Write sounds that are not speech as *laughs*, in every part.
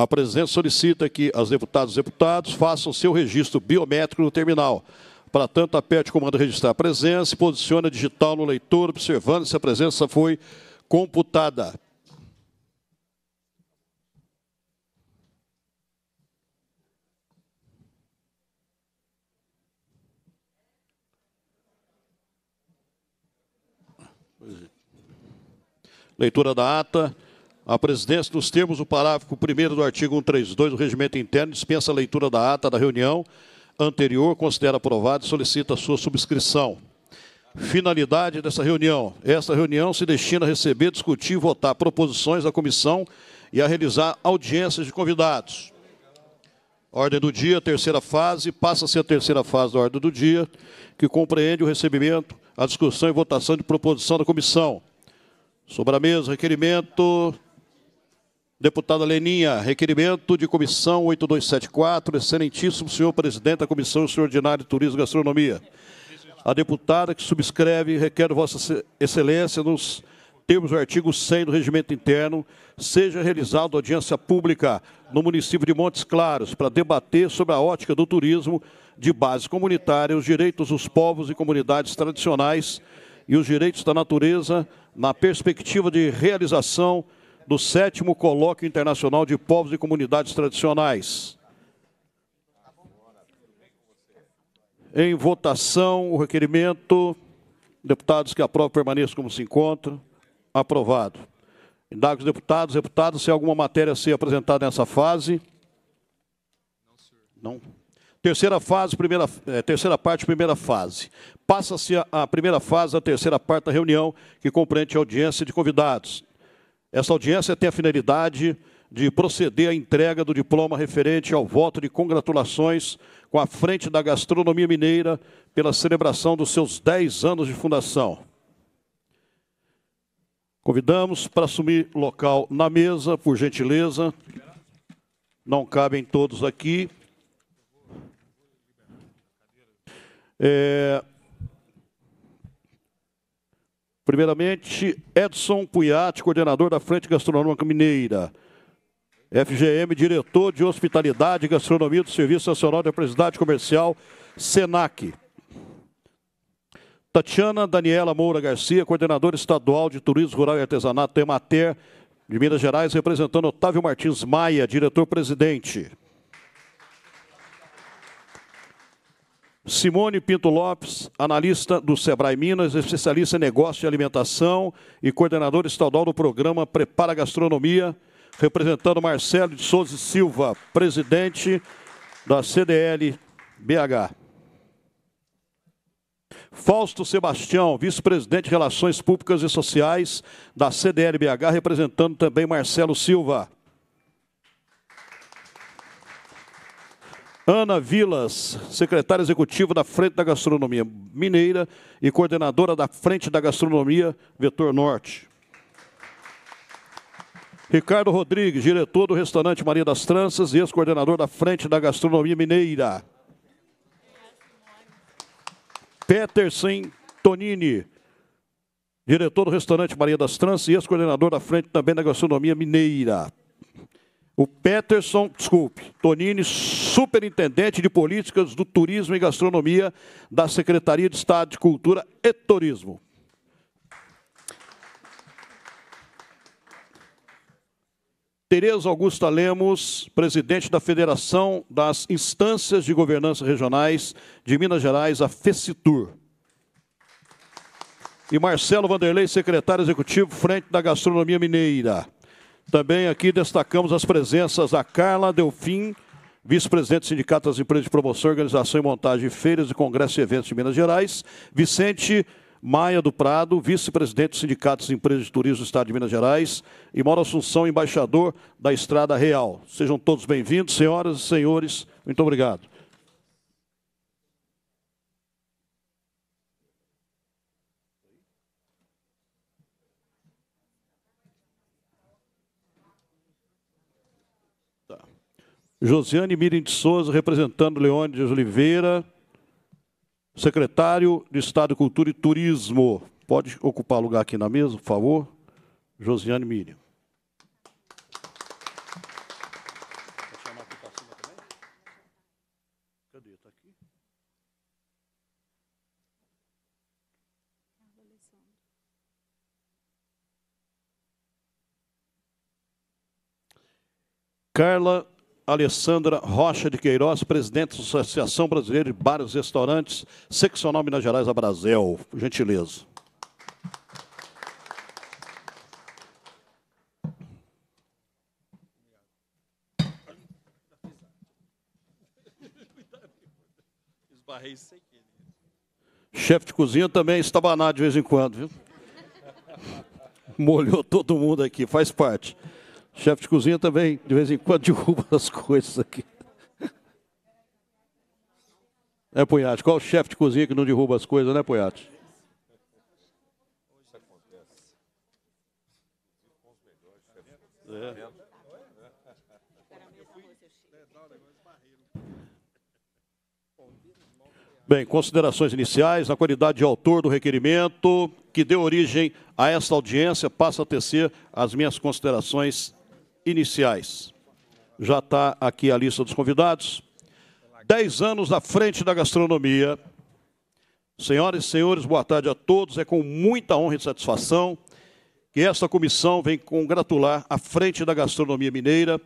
A presidência solicita que as deputadas e deputados façam seu registro biométrico no terminal. Para tanto, aperte o comando registrar a presença e posicione a digital no leitor, observando se a presença foi computada. Leitura da ata. A presidência, nos termos do parágrafo 1 do artigo 132 do Regimento Interno, dispensa a leitura da ata da reunião anterior, considera aprovada e solicita sua subscrição. Finalidade dessa reunião. Esta reunião se destina a receber, discutir e votar proposições da comissão e a realizar audiências de convidados. Ordem do dia, terceira fase, passa-se a terceira fase da ordem do dia, que compreende o recebimento, a discussão e votação de proposição da comissão. Sobre a mesa, requerimento Deputada Leninha, requerimento de comissão 8274, excelentíssimo senhor presidente da comissão extraordinária de turismo e gastronomia. A deputada que subscreve requer vossa excelência nos termos do artigo 100 do regimento interno, seja realizada audiência pública no município de Montes Claros para debater sobre a ótica do turismo de base comunitária, os direitos dos povos e comunidades tradicionais e os direitos da natureza na perspectiva de realização do sétimo Colóquio Internacional de Povos e Comunidades Tradicionais. Em votação, o requerimento. Deputados que aprovam permaneçam como se encontram. Aprovado. Indago os deputados. Deputados, se alguma matéria a ser apresentada nessa fase. Não. Terceira fase, primeira, é, terceira parte, primeira fase. Passa-se a, a, primeira fase, a terceira parte da reunião, que compreende a audiência de convidados. Esta audiência tem a finalidade de proceder à entrega do diploma referente ao voto de congratulações com a Frente da Gastronomia Mineira pela celebração dos seus 10 anos de fundação. Convidamos para assumir local na mesa, por gentileza. Não cabem todos aqui. É, Primeiramente, Edson Cunhate, coordenador da Frente Gastronômica Mineira. FGM, diretor de Hospitalidade e Gastronomia do Serviço Nacional de Publicidade Comercial, SENAC. Tatiana Daniela Moura Garcia, coordenadora estadual de Turismo Rural e Artesanato, EMATER, de Minas Gerais, representando Otávio Martins Maia, diretor-presidente. Simone Pinto Lopes, analista do Sebrae Minas, especialista em negócio e alimentação e coordenadora estadual do programa Prepara Gastronomia, representando Marcelo de Souza e Silva, presidente da CDL BH. Fausto Sebastião, vice-presidente de Relações Públicas e Sociais da CDL BH, representando também Marcelo Silva. Ana Vilas, secretária executiva da Frente da Gastronomia Mineira e coordenadora da Frente da Gastronomia Vetor Norte. Ricardo Rodrigues, diretor do restaurante Maria das Tranças e ex-coordenador da Frente da Gastronomia Mineira. Peterson Tonini, diretor do restaurante Maria das Tranças e ex-coordenador da Frente também da Gastronomia Mineira. O Peterson, desculpe, Tonini, superintendente de políticas do turismo e gastronomia da Secretaria de Estado de Cultura e Turismo. Tereza Augusta Lemos, presidente da Federação das Instâncias de Governança Regionais de Minas Gerais, a FECITUR. E Marcelo Vanderlei, secretário executivo, frente da Gastronomia Mineira. Também aqui destacamos as presenças da Carla Delfim, vice-presidente do Sindicato das Empresas de Promoção, Organização e Montagem de Feiras e Congressos e Eventos de Minas Gerais, Vicente Maia do Prado, vice-presidente do Sindicato das Empresas de Turismo do Estado de Minas Gerais, e Mauro Assunção, embaixador da Estrada Real. Sejam todos bem-vindos, senhoras e senhores. Muito obrigado. Josiane Mirim de Souza, representando Leônidas Oliveira, secretário de Estado, Cultura e Turismo. Pode ocupar lugar aqui na mesa, por favor. Josiane Mirim. Carla Alessandra Rocha de Queiroz, presidente da Associação Brasileira de Bares e Restaurantes, Seccional Minas Gerais a Brasil. gentileza. Esbarrei sem querer. Chefe de cozinha também estabanado de vez em quando, viu? Molhou todo mundo aqui, faz parte. Chefe de cozinha também, de vez em quando, *laughs* derruba as coisas aqui. É, Punhate? Qual o chefe de cozinha que não derruba as coisas, né, Punhate? É. Bem, considerações iniciais, na qualidade de autor do requerimento que deu origem a esta audiência passa a tecer as minhas considerações iniciais. Já está aqui a lista dos convidados. Dez anos na frente da gastronomia. Senhoras e senhores, boa tarde a todos. É com muita honra e satisfação que esta comissão vem congratular a frente da gastronomia mineira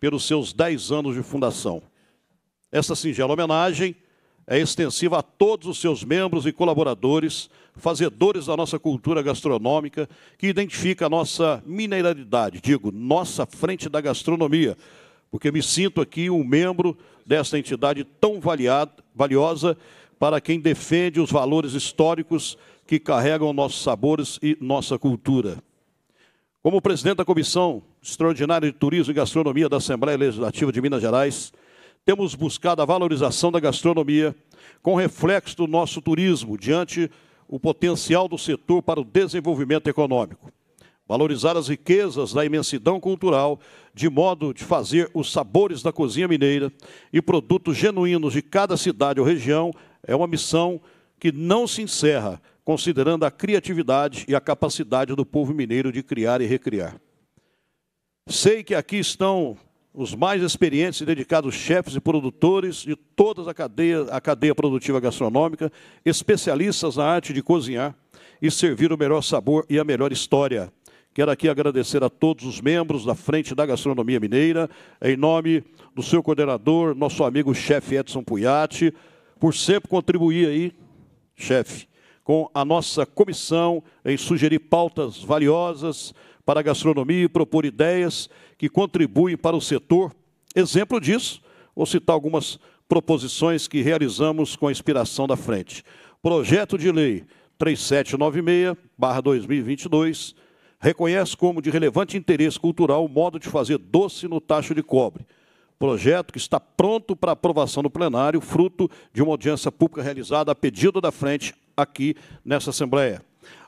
pelos seus dez anos de fundação. Essa singela homenagem é extensiva a todos os seus membros e colaboradores, fazedores da nossa cultura gastronômica, que identifica a nossa mineralidade, digo, nossa frente da gastronomia, porque me sinto aqui um membro desta entidade tão valiosa para quem defende os valores históricos que carregam nossos sabores e nossa cultura. Como presidente da Comissão Extraordinária de Turismo e Gastronomia da Assembleia Legislativa de Minas Gerais, temos buscado a valorização da gastronomia, com reflexo do nosso turismo, diante o potencial do setor para o desenvolvimento econômico. Valorizar as riquezas da imensidão cultural, de modo de fazer os sabores da cozinha mineira e produtos genuínos de cada cidade ou região, é uma missão que não se encerra, considerando a criatividade e a capacidade do povo mineiro de criar e recriar. Sei que aqui estão os mais experientes e dedicados chefes e produtores de toda a cadeia, a cadeia produtiva gastronômica, especialistas na arte de cozinhar e servir o melhor sabor e a melhor história. Quero aqui agradecer a todos os membros da Frente da Gastronomia Mineira, em nome do seu coordenador, nosso amigo chefe Edson Puyatti por sempre contribuir aí, chefe, com a nossa comissão em sugerir pautas valiosas para a gastronomia e propor ideias que contribuem para o setor. Exemplo disso, vou citar algumas proposições que realizamos com a inspiração da frente. Projeto de Lei 3796-2022 reconhece como de relevante interesse cultural o modo de fazer doce no tacho de cobre. Projeto que está pronto para aprovação no plenário, fruto de uma audiência pública realizada a pedido da frente aqui nessa Assembleia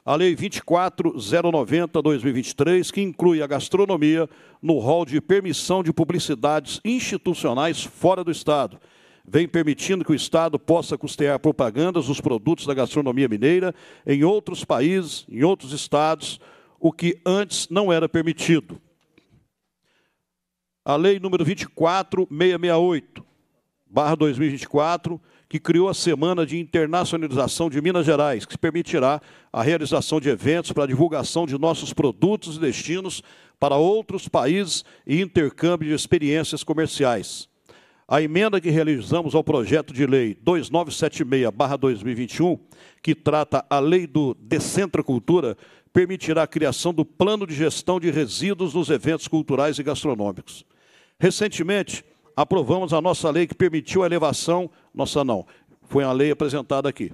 a Lei 24090-2023, que inclui a gastronomia no rol de permissão de publicidades institucionais fora do Estado. Vem permitindo que o Estado possa custear propagandas dos produtos da gastronomia mineira em outros países, em outros estados, o que antes não era permitido. A Lei número 24668, barra 2024, que criou a Semana de Internacionalização de Minas Gerais, que permitirá a realização de eventos para divulgação de nossos produtos e destinos para outros países e intercâmbio de experiências comerciais. A emenda que realizamos ao projeto de lei 2976-2021, que trata a lei do Decentra Cultura, permitirá a criação do plano de gestão de resíduos nos eventos culturais e gastronômicos. Recentemente, aprovamos a nossa lei que permitiu a elevação, nossa não, foi uma lei apresentada aqui.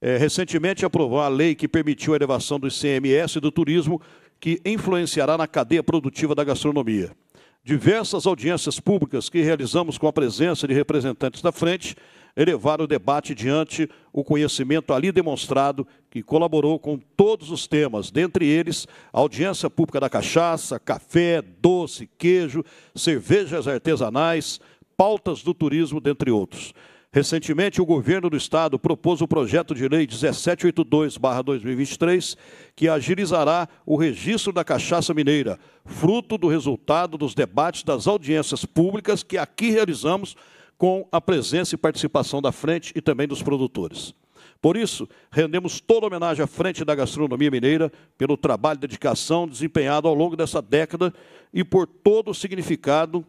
É, recentemente aprovou a lei que permitiu a elevação do ICMS e do turismo, que influenciará na cadeia produtiva da gastronomia. Diversas audiências públicas que realizamos com a presença de representantes da frente elevar o debate diante o conhecimento ali demonstrado, que colaborou com todos os temas, dentre eles audiência pública da cachaça, café, doce, queijo, cervejas artesanais, pautas do turismo, dentre outros. Recentemente, o governo do estado propôs o projeto de lei 1782-2023, que agilizará o registro da cachaça mineira, fruto do resultado dos debates das audiências públicas que aqui realizamos com a presença e participação da frente e também dos produtores. Por isso, rendemos toda homenagem à frente da gastronomia mineira pelo trabalho e dedicação desempenhado ao longo dessa década e por todo o significado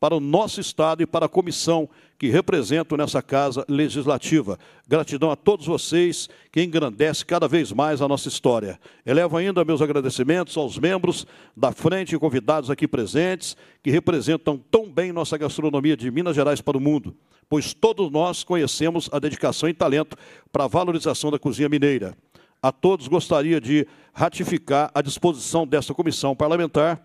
para o nosso Estado e para a comissão que represento nessa casa legislativa. Gratidão a todos vocês que engrandece cada vez mais a nossa história. Elevo ainda meus agradecimentos aos membros da frente e convidados aqui presentes que representam tão bem nossa gastronomia de Minas Gerais para o mundo, pois todos nós conhecemos a dedicação e talento para a valorização da cozinha mineira. A todos gostaria de ratificar a disposição desta comissão parlamentar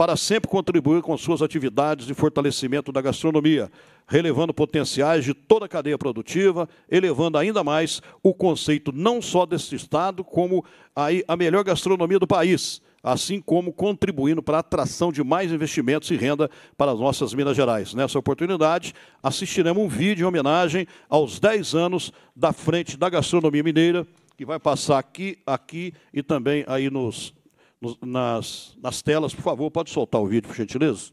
para sempre contribuir com suas atividades de fortalecimento da gastronomia, relevando potenciais de toda a cadeia produtiva, elevando ainda mais o conceito não só deste Estado, como a, a melhor gastronomia do país, assim como contribuindo para a atração de mais investimentos e renda para as nossas Minas Gerais. Nessa oportunidade, assistiremos um vídeo em homenagem aos 10 anos da Frente da Gastronomia Mineira, que vai passar aqui, aqui e também aí nos nas, nas telas. Por favor, pode soltar o vídeo, por gentileza?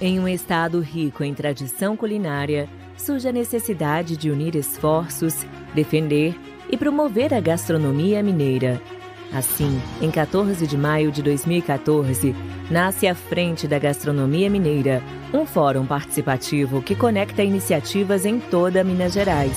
Em um estado rico em tradição culinária, surge a necessidade de unir esforços, defender e promover a gastronomia mineira. Assim, em 14 de maio de 2014, nasce à frente da Gastronomia Mineira, um fórum participativo que conecta iniciativas em toda Minas Gerais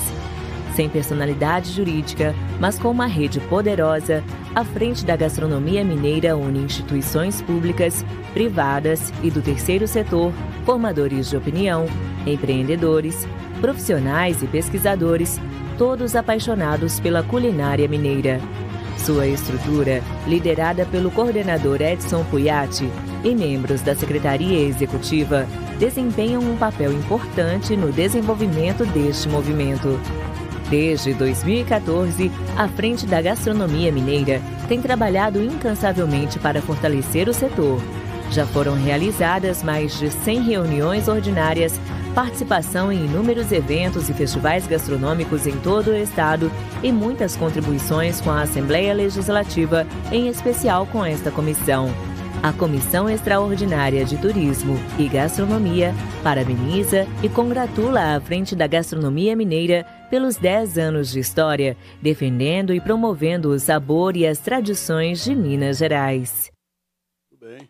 sem personalidade jurídica, mas com uma rede poderosa, a Frente da Gastronomia Mineira une instituições públicas, privadas e do terceiro setor, formadores de opinião, empreendedores, profissionais e pesquisadores, todos apaixonados pela culinária mineira. Sua estrutura, liderada pelo coordenador Edson Puyati, e membros da Secretaria Executiva, desempenham um papel importante no desenvolvimento deste movimento. Desde 2014, a Frente da Gastronomia Mineira tem trabalhado incansavelmente para fortalecer o setor. Já foram realizadas mais de 100 reuniões ordinárias, participação em inúmeros eventos e festivais gastronômicos em todo o estado e muitas contribuições com a Assembleia Legislativa, em especial com esta comissão. A Comissão Extraordinária de Turismo e Gastronomia parabeniza e congratula a Frente da Gastronomia Mineira pelos 10 anos de história, defendendo e promovendo o sabor e as tradições de Minas Gerais. Muito bem.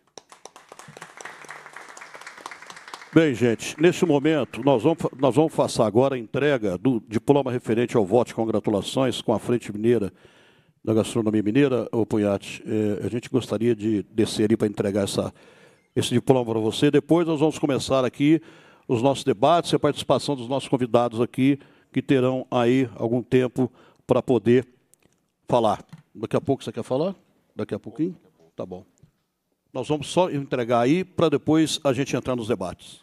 Bem, gente, nesse momento, nós vamos, nós vamos passar agora a entrega do diploma referente ao voto de congratulações com a Frente Mineira da Gastronomia Mineira. o Punhate, eh, é, a gente gostaria de descer ali para entregar essa, esse diploma para você. Depois nós vamos começar aqui os nossos debates e a participação dos nossos convidados aqui que terão aí algum tempo para poder falar. Daqui a pouco você quer falar? Daqui a pouquinho? Tá bom. Nós vamos só entregar aí para depois a gente entrar nos debates.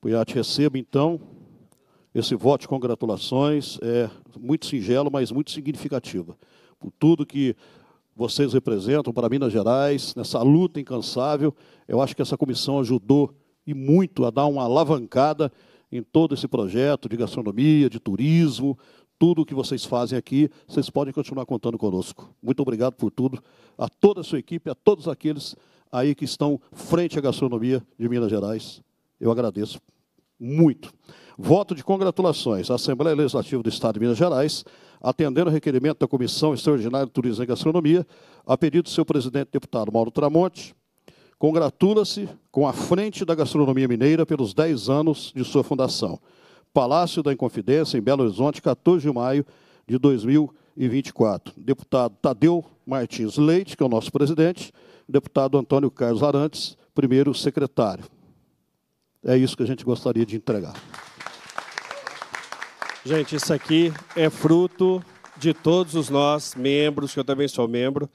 Piatti receba, então, esse voto de congratulações. É muito singelo, mas muito significativo. Por tudo que vocês representam para Minas Gerais, nessa luta incansável, eu acho que essa comissão ajudou e muito a dar uma alavancada em todo esse projeto de gastronomia, de turismo, tudo o que vocês fazem aqui, vocês podem continuar contando conosco. Muito obrigado por tudo, a toda a sua equipe, a todos aqueles aí que estão frente à gastronomia de Minas Gerais. Eu agradeço muito. Voto de congratulações à Assembleia Legislativa do Estado de Minas Gerais, atendendo o requerimento da Comissão Extraordinária de Turismo e Gastronomia, a pedido do seu presidente deputado Mauro Tramonte, congratula-se com a frente da gastronomia mineira pelos 10 anos de sua fundação. Palácio da Inconfidência, em Belo Horizonte, 14 de maio de 2024. Deputado Tadeu Martins Leite, que é o nosso presidente, deputado Antônio Carlos Arantes, primeiro secretário. É isso que a gente gostaria de entregar. Gente, isso aqui é fruto de todos os nós, membros, que eu também sou membro.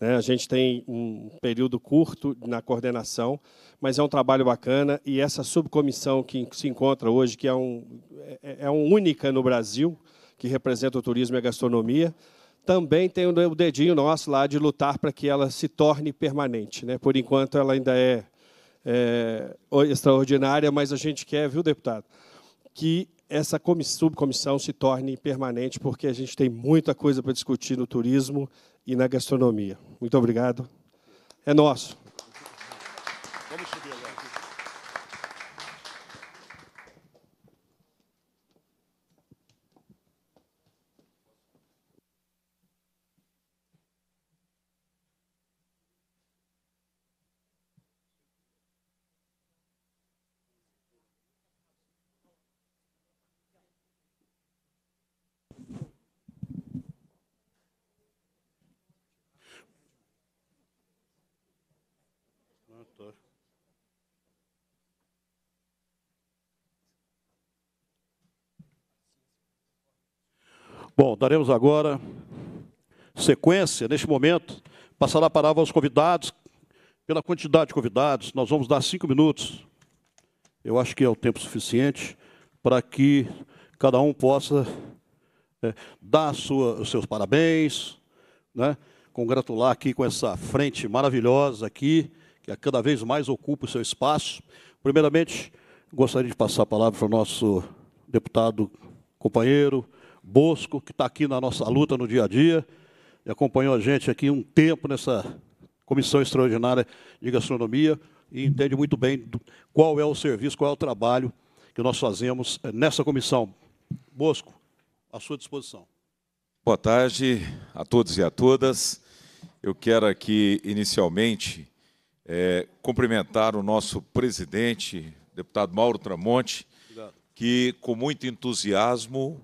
Né? A gente tem um período curto na coordenação, mas é um trabalho bacana. E essa subcomissão que se encontra hoje, que é, um, é, é um única no Brasil, que representa o turismo e a gastronomia, também tem o dedinho nosso lá de lutar para que ela se torne permanente. Né? Por enquanto, ela ainda é é, extraordinária, mas a gente quer, viu, deputado, que essa subcomissão se torne permanente, porque a gente tem muita coisa para discutir no turismo e na gastronomia. Muito obrigado. É nosso. Bom, daremos agora sequência, neste momento, passar a palavra aos convidados. Pela quantidade de convidados, nós vamos dar cinco minutos. Eu acho que é o tempo suficiente para que cada um possa é, dar sua, os seus parabéns, né? congratular aqui com essa frente maravilhosa aqui, que é cada vez mais ocupa o seu espaço. Primeiramente, gostaria de passar a palavra para o nosso deputado companheiro, Bosco, que está aqui na nossa luta no dia a dia e acompanhou a gente aqui um tempo nessa comissão extraordinária de gastronomia e entende muito bem qual é o serviço, qual é o trabalho que nós fazemos eh, nessa comissão. Bosco, à sua disposição. Boa tarde a todos e a todas. Eu quero aqui, inicialmente, é, cumprimentar o nosso presidente, deputado Mauro Tramonte, Obrigado. que, com muito entusiasmo,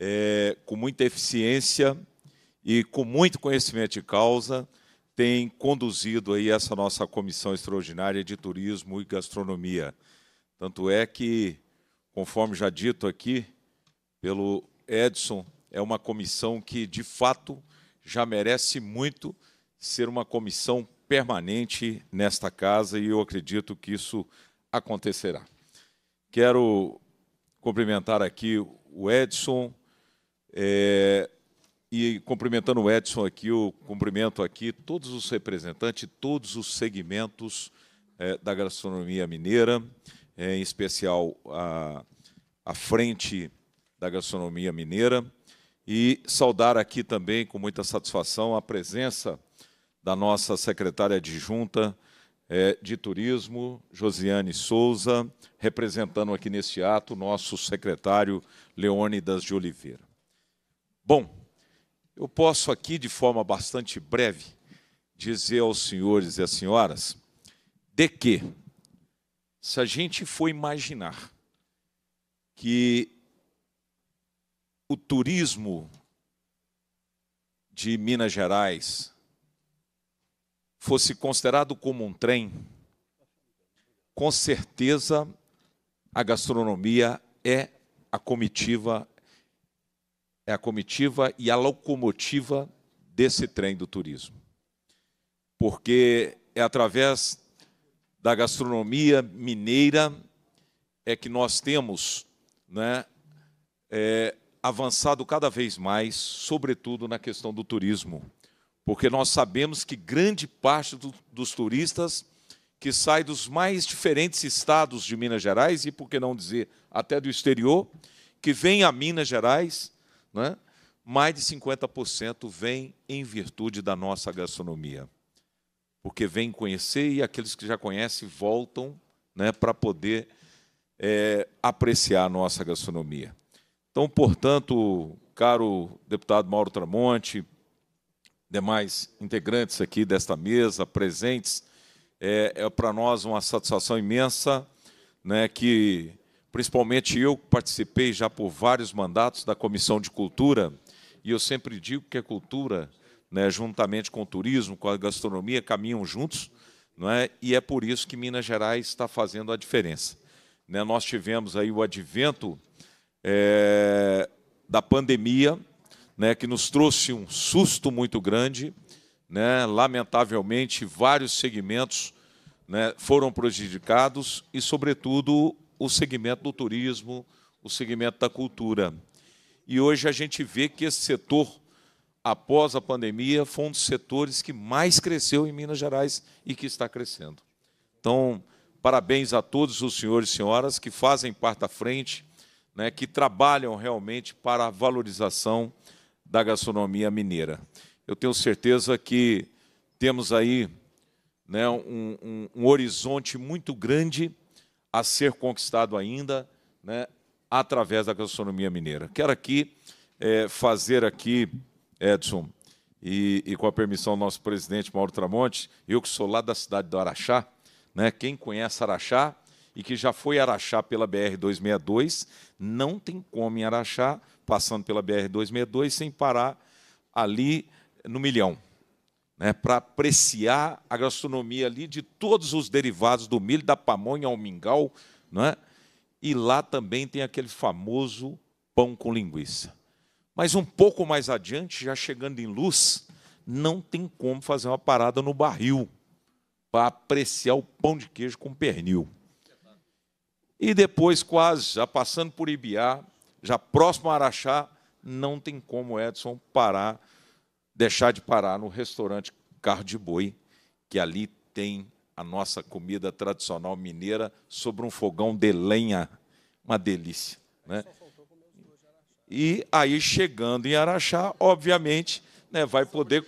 é, com muita eficiência e com muito conhecimento de causa, tem conduzido aí essa nossa comissão extraordinária de turismo e gastronomia. Tanto é que, conforme já dito aqui pelo Edson, é uma comissão que, de fato, já merece muito ser uma comissão permanente nesta casa e eu acredito que isso acontecerá. Quero cumprimentar aqui o Edson, é, e cumprimentando o Edson aqui, eu cumprimento aqui todos os representantes, todos os segmentos é, da gastronomia mineira, é, em especial a, a frente da gastronomia mineira, e saudar aqui também com muita satisfação a presença da nossa secretária adjunta é, de Turismo, Josiane Souza, representando aqui neste ato o nosso secretário Leônidas de Oliveira. Bom, eu posso aqui, de forma bastante breve, dizer aos senhores e às senhoras de que, se a gente for imaginar que o turismo de Minas Gerais fosse considerado como um trem, com certeza a gastronomia é a comitiva é a comitiva e a locomotiva desse trem do turismo. Porque é através da gastronomia mineira é que nós temos né, é, avançado cada vez mais, sobretudo na questão do turismo. Porque nós sabemos que grande parte do, dos turistas que sai dos mais diferentes estados de Minas Gerais, e por que não dizer até do exterior, que vem a Minas Gerais né, mais de 50% vem em virtude da nossa gastronomia. Porque vem conhecer e aqueles que já conhecem voltam né, para poder é, apreciar a nossa gastronomia. Então, portanto, caro deputado Mauro Tramonte, demais integrantes aqui desta mesa, presentes, é, é para nós uma satisfação imensa né, que Principalmente eu participei já por vários mandatos da Comissão de Cultura, e eu sempre digo que a cultura, né, juntamente com o turismo, com a gastronomia, caminham juntos, não é? e é por isso que Minas Gerais está fazendo a diferença. Né, nós tivemos aí o advento é, da pandemia, né, que nos trouxe um susto muito grande. Né, lamentavelmente, vários segmentos né, foram prejudicados e, sobretudo, o segmento do turismo, o segmento da cultura. E hoje a gente vê que esse setor, após a pandemia, foi um dos setores que mais cresceu em Minas Gerais e que está crescendo. Então, parabéns a todos os senhores e senhoras que fazem parte da frente, né, que trabalham realmente para a valorização da gastronomia mineira. Eu tenho certeza que temos aí né, um, um, um horizonte muito grande a ser conquistado ainda né, através da gastronomia mineira. Quero aqui é, fazer aqui, Edson, e, e, com a permissão do nosso presidente Mauro Tramonte, eu que sou lá da cidade do Araxá, né, quem conhece Araxá e que já foi Araxá pela BR-262, não tem como em Araxá, passando pela BR-262, sem parar ali no Milhão né, para apreciar a gastronomia ali de todos os derivados do milho, da pamonha ao mingau. Né? E lá também tem aquele famoso pão com linguiça. Mas um pouco mais adiante, já chegando em luz, não tem como fazer uma parada no barril para apreciar o pão de queijo com pernil. E depois, quase, já passando por Ibiá, já próximo a Araxá, não tem como Edson parar deixar de parar no restaurante Carro de Boi, que ali tem a nossa comida tradicional mineira sobre um fogão de lenha. Uma delícia. Né? E aí, chegando em Araxá, obviamente, né, vai, poder,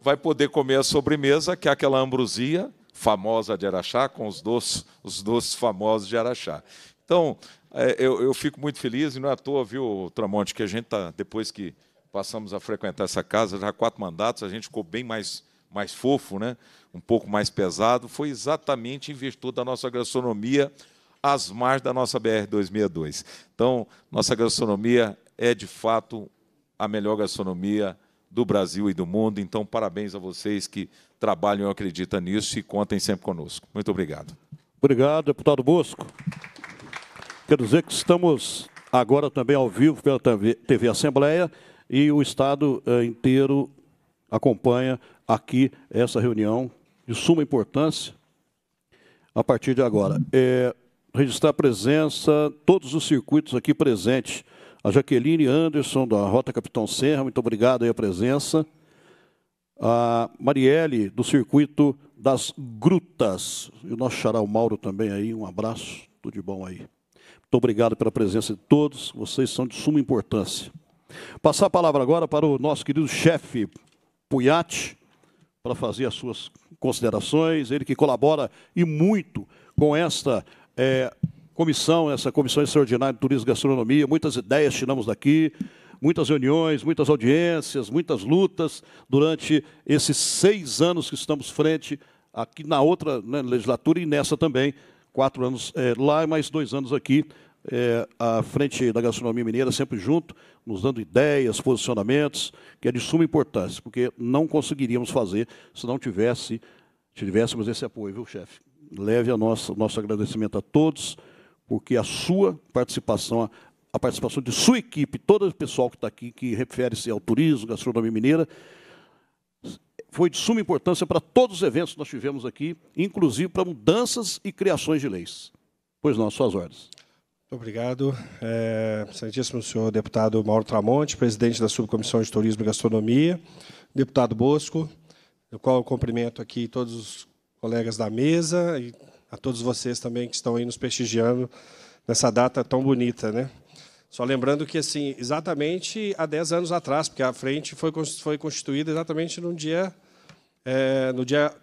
vai poder comer a sobremesa, que é aquela ambrosia famosa de Araxá, com os doces, os doces famosos de Araxá. Então, é, eu, eu fico muito feliz, e não é à toa, viu, Tramonte, que a gente está, depois que passamos a frequentar essa casa já há quatro mandatos, a gente ficou bem mais, mais fofo, né? um pouco mais pesado, foi exatamente em virtude da nossa gastronomia às margens da nossa BR-262. Então, nossa gastronomia é, de fato, a melhor gastronomia do Brasil e do mundo. Então, parabéns a vocês que trabalham e acreditam nisso e contem sempre conosco. Muito obrigado. Obrigado, deputado Bosco. Quero dizer que estamos agora também ao vivo pela TV Assembleia e o Estado eh, inteiro acompanha aqui essa reunião de suma importância a partir de agora. É, registrar a presença, todos os circuitos aqui presentes. A Jaqueline Anderson, da Rota Capitão Serra, muito obrigado aí a presença. A Marielle, do circuito das Grutas. E o nosso xará, o Mauro, também aí. Um abraço, tudo de bom aí. Muito obrigado pela presença de todos. Vocês são de suma importância. Passar a palavra agora para o nosso querido chefe Puyat, para fazer as suas considerações, ele que colabora e muito com esta é, comissão, essa comissão extraordinária de turismo e gastronomia, muitas ideias tiramos daqui, muitas reuniões, muitas audiências, muitas lutas durante esses seis anos que estamos frente aqui na outra né, legislatura e nessa também, quatro anos é, lá e mais dois anos aqui, é, frente da gastronomia mineira, sempre junto, nos dando ideias, posicionamentos, que é de suma importância, porque não conseguiríamos fazer se não tivesse, tivéssemos esse apoio, viu, chefe? Leve o nosso, nosso agradecimento a todos, porque a sua participação, a participação de sua equipe, todo o pessoal que está aqui, que refere-se ao turismo, gastronomia mineira, foi de suma importância para todos os eventos que nós tivemos aqui, inclusive para mudanças e criações de leis. Pois não, às suas ordens. Obrigado. É, Santíssimo senhor deputado Mauro Tramonte, presidente da Subcomissão de Turismo e Gastronomia, deputado Bosco, do qual eu cumprimento aqui todos os colegas da mesa e a todos vocês também que estão aí nos prestigiando nessa data tão bonita, né? Só lembrando que, assim, exatamente há 10 anos atrás, porque a frente foi, foi constituída exatamente no dia, é, no dia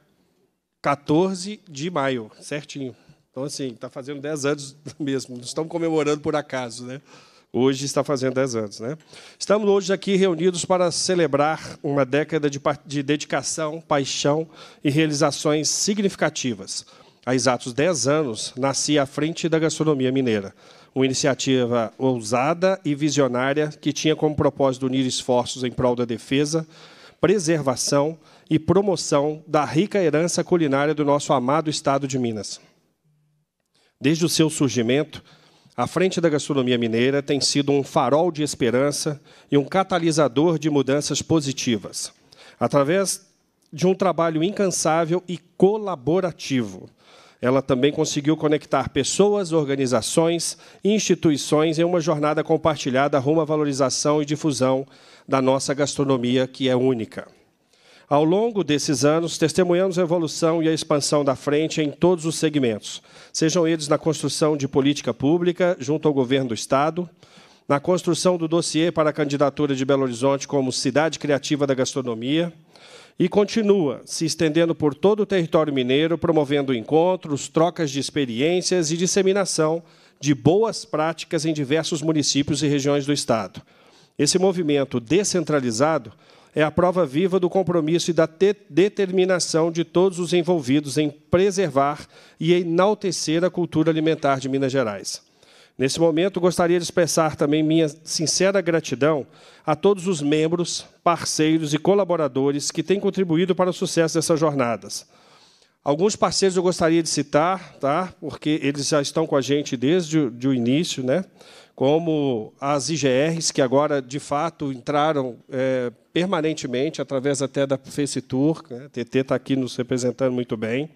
14 de maio, certinho. Então, assim, está fazendo 10 anos *laughs* mesmo, não estamos comemorando por acaso, né? Hoje está fazendo 10 anos, né? Estamos hoje aqui reunidos para celebrar uma década de, de dedicação, paixão e realizações significativas. Há exatos 10 anos, nasci à frente da gastronomia mineira, uma iniciativa ousada e visionária que tinha como propósito unir esforços em prol da defesa, preservação e promoção da rica herança culinária do nosso amado estado de Minas. Desde o seu surgimento, a frente da gastronomia mineira tem sido um farol de esperança e um catalisador de mudanças positivas, através de um trabalho incansável e colaborativo. Ela também conseguiu conectar pessoas, organizações e instituições em uma jornada compartilhada rumo à valorização e difusão da nossa gastronomia, que é única. Ao longo desses anos, testemunhamos a evolução e a expansão da frente em todos os segmentos, sejam eles na construção de política pública junto ao governo do Estado, na construção do dossiê para a candidatura de Belo Horizonte como cidade criativa da gastronomia, e continua se estendendo por todo o território mineiro, promovendo encontros, trocas de experiências e disseminação de boas práticas em diversos municípios e regiões do Estado. Esse movimento descentralizado é a prova viva do compromisso e da determinação de todos os envolvidos em preservar e enaltecer a cultura alimentar de Minas Gerais. Nesse momento, gostaria de expressar também minha sincera gratidão a todos os membros, parceiros e colaboradores que têm contribuído para o sucesso dessas jornadas. Alguns parceiros eu gostaria de citar, tá? porque eles já estão com a gente desde o, de o início, né? como as IGRs, que agora, de fato, entraram é, permanentemente, através até da FECITUR, né? a TT está aqui nos representando muito bem,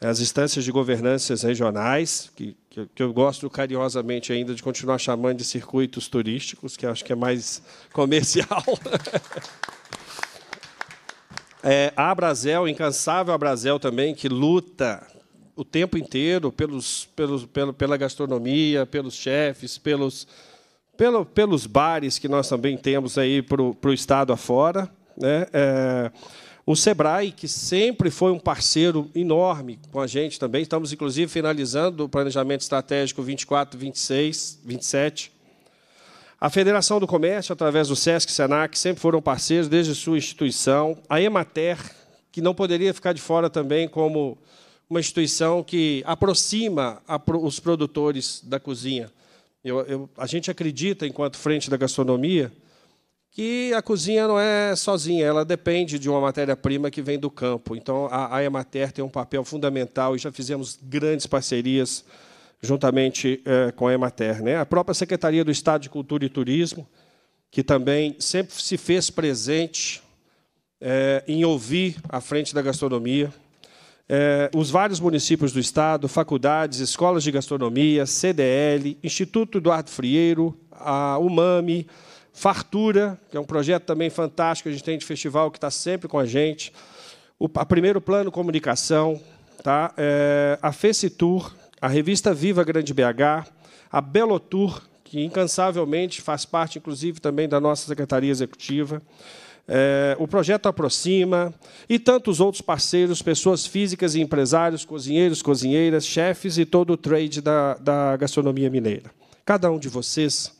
é, as instâncias de governanças regionais, que, que, eu gosto carinhosamente ainda de continuar chamando de circuitos turísticos, que acho que é mais *laughs* comercial. *laughs* é, a Brasel, incansável a Brasel também, que luta o tempo inteiro pelos, pelos, pelo, pela gastronomia, pelos chefes, pelos, pelo, pelos bares que nós também temos aí para o estado afora. Né? É, o Sebrae, que sempre foi um parceiro enorme com a gente também, estamos inclusive finalizando o planejamento estratégico 24, 26, 27. A Federação do Comércio, através do SESC e SENAC, sempre foram parceiros desde sua instituição. A Emater, que não poderia ficar de fora também como uma instituição que aproxima a, os produtores da cozinha. Eu, eu, a gente acredita, enquanto frente da gastronomia, que a cozinha não é sozinha, ela depende de uma matéria-prima que vem do campo. Então, a, a Emater tem um papel fundamental e já fizemos grandes parcerias juntamente é, com a Emater. Né? A própria Secretaria do Estado de Cultura e Turismo, que também sempre se fez presente é, em ouvir a frente da gastronomia, eh, os vários municípios do estado, faculdades, escolas de gastronomia, CDL, Instituto Eduardo Frieiro, a UMAMI, Fartura, que é um projeto também fantástico que a gente tem de festival que está sempre com a gente, o a Primeiro Plano Comunicação, tá? Eh, a FECITUR, a revista Viva Grande BH, a Belotur, que incansavelmente faz parte, inclusive, também da nossa secretaria executiva, é, o projeto Aproxima e tantos outros parceiros, pessoas físicas e empresários, cozinheiros, cozinheiras, chefes e todo o trade da, da gastronomia mineira. Cada um de vocês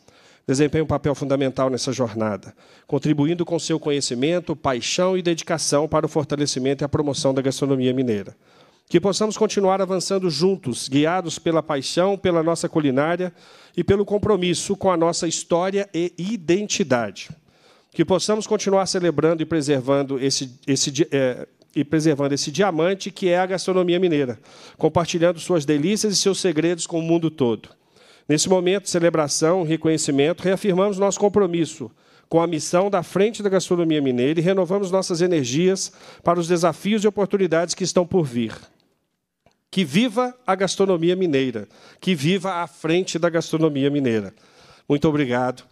desempenha um papel fundamental nessa jornada, contribuindo com seu conhecimento, paixão e dedicação para o fortalecimento e a promoção da gastronomia mineira. Que possamos continuar avançando juntos, guiados pela paixão, pela nossa culinária e pelo compromisso com a nossa história e identidade que possamos continuar celebrando e preservando esse, esse, é, e preservando esse diamante que é a gastronomia mineira, compartilhando suas delícias e seus segredos com o mundo todo. Nesse momento de celebração, reconhecimento, reafirmamos nosso compromisso com a missão da frente da gastronomia mineira e renovamos nossas energias para os desafios e oportunidades que estão por vir. Que viva a gastronomia mineira, que viva a frente da gastronomia mineira. Muito obrigado.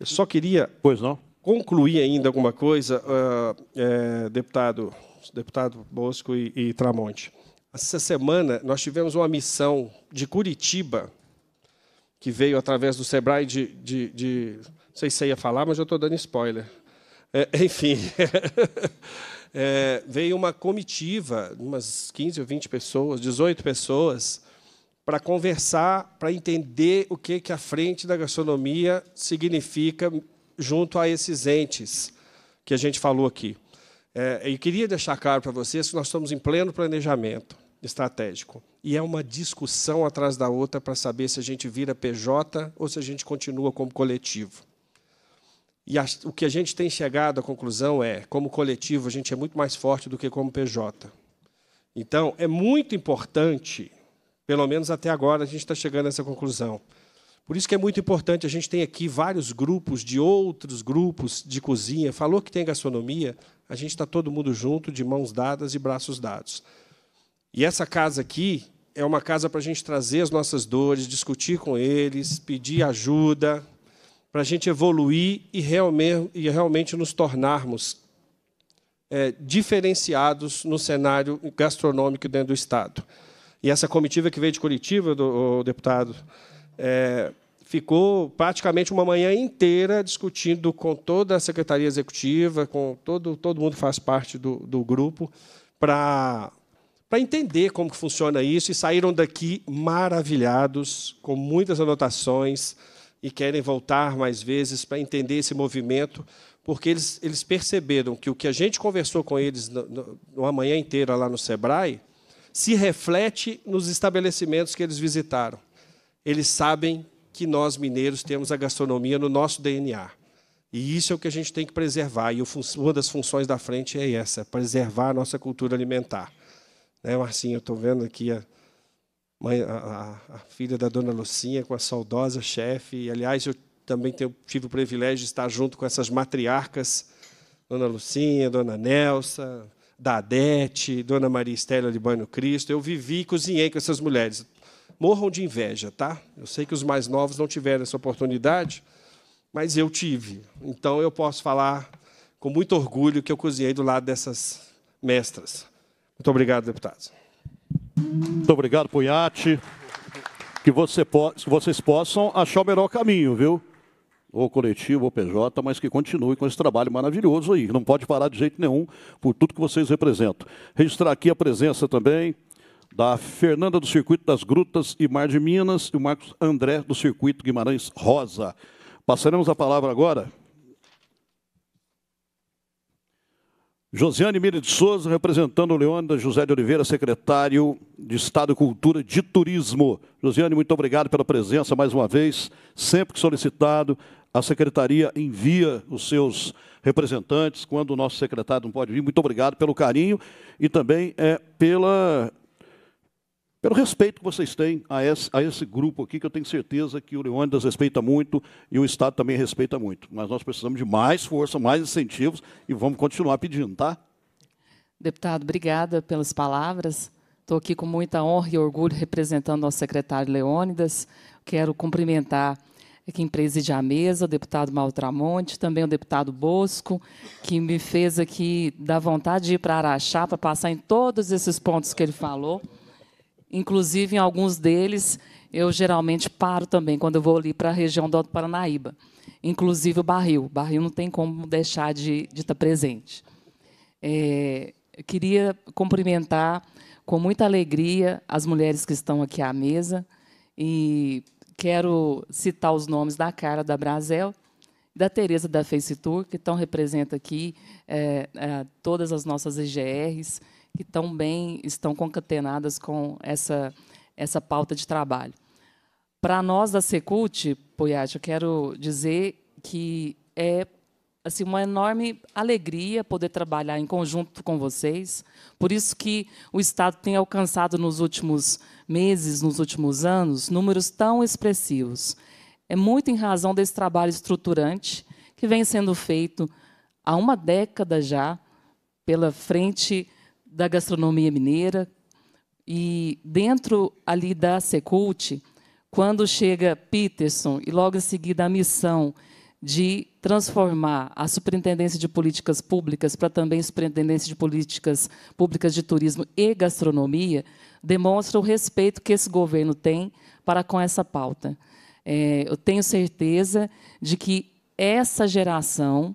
Eu só queria. Pois não? concluir ainda alguma coisa, uh, é, deputado, deputado Bosco e, e Tramonte. Essa semana nós tivemos uma missão de Curitiba, que veio através do Sebrae de. de, de não sei se ia falar, mas já estou dando spoiler. É, *laughs* enfim. *laughs* é, veio uma comitiva, umas 15 ou 20 pessoas, 18 pessoas, para conversar, para entender o que, que a frente da gastronomia significa junto a esses entes que a gente falou aqui. É, e queria deixar claro para vocês que nós estamos em pleno planejamento estratégico. E é uma discussão atrás da outra para saber se a gente vira PJ ou se a gente continua como coletivo. E a, o que a gente tem chegado à conclusão é, como coletivo, a gente é muito mais forte do que como PJ. Então, é muito importante, pelo menos até agora a gente está chegando a essa conclusão, por isso que é muito importante, a gente tem aqui vários grupos de outros grupos de cozinha. Falou que tem gastronomia, a gente está todo mundo junto, de mãos dadas e braços dados. E essa casa aqui é uma casa para a gente trazer as nossas dores, discutir com eles, pedir ajuda, para a gente evoluir e realmente, e realmente nos tornarmos é, diferenciados no cenário gastronômico dentro do Estado. E essa comitiva que veio de Curitiba, do, o deputado, é, ficou praticamente uma manhã inteira discutindo com toda a secretaria executiva, com todo, todo mundo faz parte do, do grupo, para para entender como funciona isso e saíram daqui maravilhados, com muitas anotações e querem voltar mais vezes para entender esse movimento, porque eles, eles perceberam que o que a gente conversou com eles uma manhã inteira lá no Sebrae se reflete nos estabelecimentos que eles visitaram eles sabem que nós mineiros temos a gastronomia no nosso DNA. E isso é o que a gente tem que preservar. E uma das funções da frente é essa: preservar a nossa cultura alimentar. Né, Marcinho? Eu estou vendo aqui a, mãe, a, a, filha da dona Lucinha com a saudosa chefe. aliás, eu também tenho, tive o privilégio de estar junto com essas matriarcas: dona Lucinha, dona Nelsa, Dadete, dona Maria Estela de Banho Cristo. Eu vivi e cozinhei com essas mulheres morram de inveja, tá? Eu sei que os mais novos não tiveram essa oportunidade, mas eu tive. Então eu posso falar com muito orgulho que eu cozinhei do lado dessas mestras. Muito obrigado, deputados. Muito obrigado, Punhate. Que, você po que vocês possam achar o melhor caminho, viu? ou coletivo, ou PJ, mas que continue com esse trabalho maravilhoso aí. Não pode parar de jeito nenhum por tudo que vocês representam. Registrar aqui a presença também da Fernanda do Circuito das Grutas e Mar de Minas e o Marcos André do Circuito Guimarães Rosa. Passaremos a palavra agora. Josiane Mira de Souza, representando o Leônidas José de Oliveira, secretário de Estado e Cultura de Turismo. Josiane, muito obrigado pela presença mais uma vez. Sempre que solicitado, a secretaria envia os seus representantes quando o nosso secretário não pode vir. Muito obrigado pelo carinho e também é, pela pelo respeito que vocês têm a esse, a esse, grupo aqui, que eu tenho certeza que o Leônidas respeita muito e o Estado também respeita muito. Mas nós precisamos de mais força, mais incentivos e vamos continuar pedindo, tá? Deputado, obrigada pelas palavras. Estou aqui com muita honra e orgulho representando nosso secretário Leônidas. Quero cumprimentar quem preside a mesa, o deputado Maltramonte, também o deputado Bosco, que me fez aqui dar vontade de ir para Araxá para passar em todos esses pontos que ele falou. Inclusive, em alguns deles, eu geralmente paro também quando eu vou ali para a região do Alto Paranaíba. Inclusive o barril. O barril não tem como deixar de, de estar tá presente. É, queria cumprimentar com muita alegria as mulheres que estão aqui à mesa e quero citar os nomes da Cara da Brasel, da Tereza da Face Tour, que então representa aqui é, é, todas as nossas EGRs, que tão bem estão concatenadas com essa, essa pauta de trabalho. Para nós da Secult, Poiati, eu quero dizer que é assim uma enorme alegria poder trabalhar em conjunto com vocês. Por isso que o Estado tem alcançado nos últimos meses, nos últimos anos, números tão expressivos. É muito em razão desse trabalho estruturante que vem sendo feito há uma década já pela frente da gastronomia mineira. E dentro ali da Secult, quando chega Peterson e logo em seguida a missão de transformar a Superintendência de Políticas Públicas para também Superintendência de Políticas Públicas de Turismo e Gastronomia, demonstra o respeito que esse governo tem para com essa pauta. É, eu tenho certeza de que essa geração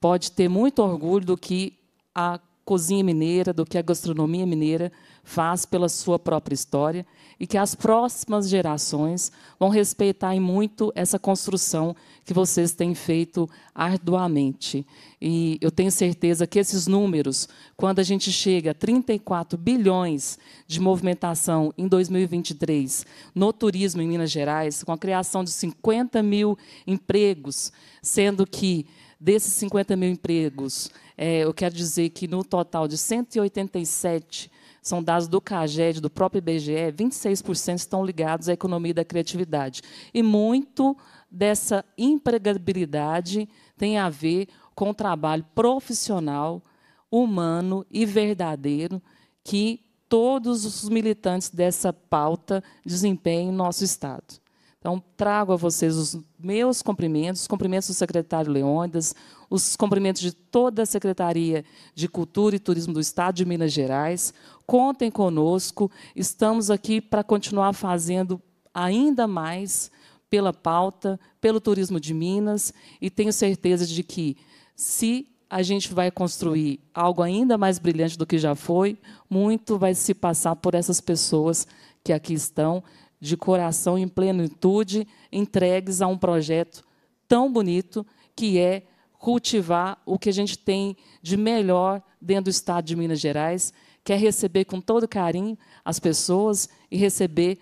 pode ter muito orgulho do que a cozinha mineira, do que a gastronomia mineira faz pela sua própria história e que as próximas gerações vão respeitar muito essa construção que vocês têm feito arduamente. E eu tenho certeza que esses números, quando a gente chega a 34 bilhões de movimentação em 2023 no turismo em Minas Gerais, com a criação de 50 mil empregos, sendo que Desses 50 mil empregos, é, eu quero dizer que no total de 187 são dados do CAGED, do próprio IBGE, 26% estão ligados à economia da criatividade. E muito dessa empregabilidade tem a ver com o trabalho profissional, humano e verdadeiro que todos os militantes dessa pauta desempenham em nosso Estado. Então, trago a vocês os meus cumprimentos, os cumprimentos do secretário Leondas, os cumprimentos de toda a Secretaria de Cultura e Turismo do Estado de Minas Gerais. Contem conosco, estamos aqui para continuar fazendo ainda mais pela pauta, pelo turismo de Minas, e tenho certeza de que, se a gente vai construir algo ainda mais brilhante do que já foi, muito vai se passar por essas pessoas que aqui estão de coração em plenitude, entregues a um projeto tão bonito que é cultivar o que a gente tem de melhor dentro do estado de Minas Gerais, que é receber com todo carinho as pessoas e receber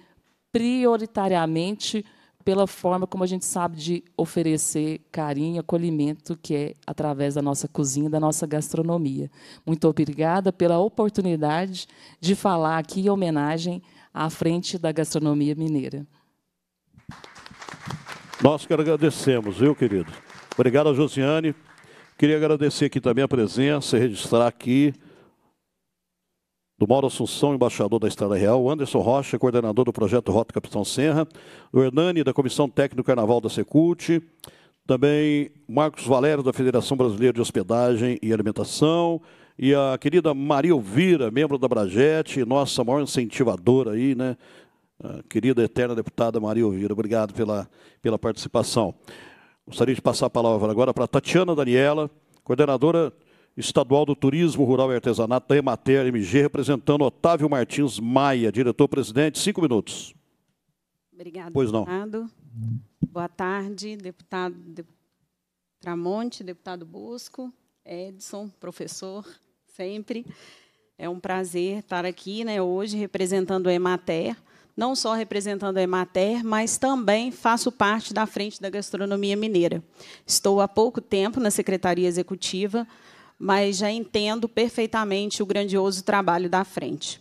prioritariamente pela forma como a gente sabe de oferecer carinho, acolhimento, que é através da nossa cozinha, da nossa gastronomia. Muito obrigada pela oportunidade de falar aqui em homenagem à frente da gastronomia mineira. Nós que agradecemos, viu, querido? Obrigado, Josiane. Queria agradecer aqui também a presença e registrar aqui do Mauro Assunção, embaixador da Estrada Real, Anderson Rocha, coordenador do projeto Rota Capitão Serra, do Hernani, da Comissão Técnica do Carnaval da Secult, também Marcos Valério, da Federação Brasileira de Hospedagem e Alimentação, e a querida Maria Elvira, membro da Bragete, nossa maior incentivadora aí, né? A querida eterna deputada Maria Elvira, obrigado pela, pela participação. Gostaria de passar a palavra agora para Tatiana Daniela, coordenadora estadual do Turismo Rural e Artesanato da Emater MG, representando Otávio Martins Maia, diretor-presidente. Cinco minutos. Obrigada, pois não. deputado. Boa tarde, deputado de... Tramonte, deputado Busco, Edson, professor sempre. É um prazer estar aqui né, hoje representando a Emater. Não só representando a Emater, mas também faço parte da frente da gastronomia mineira. Estou há pouco tempo na secretaria executiva, mas já entendo perfeitamente o grandioso trabalho da frente.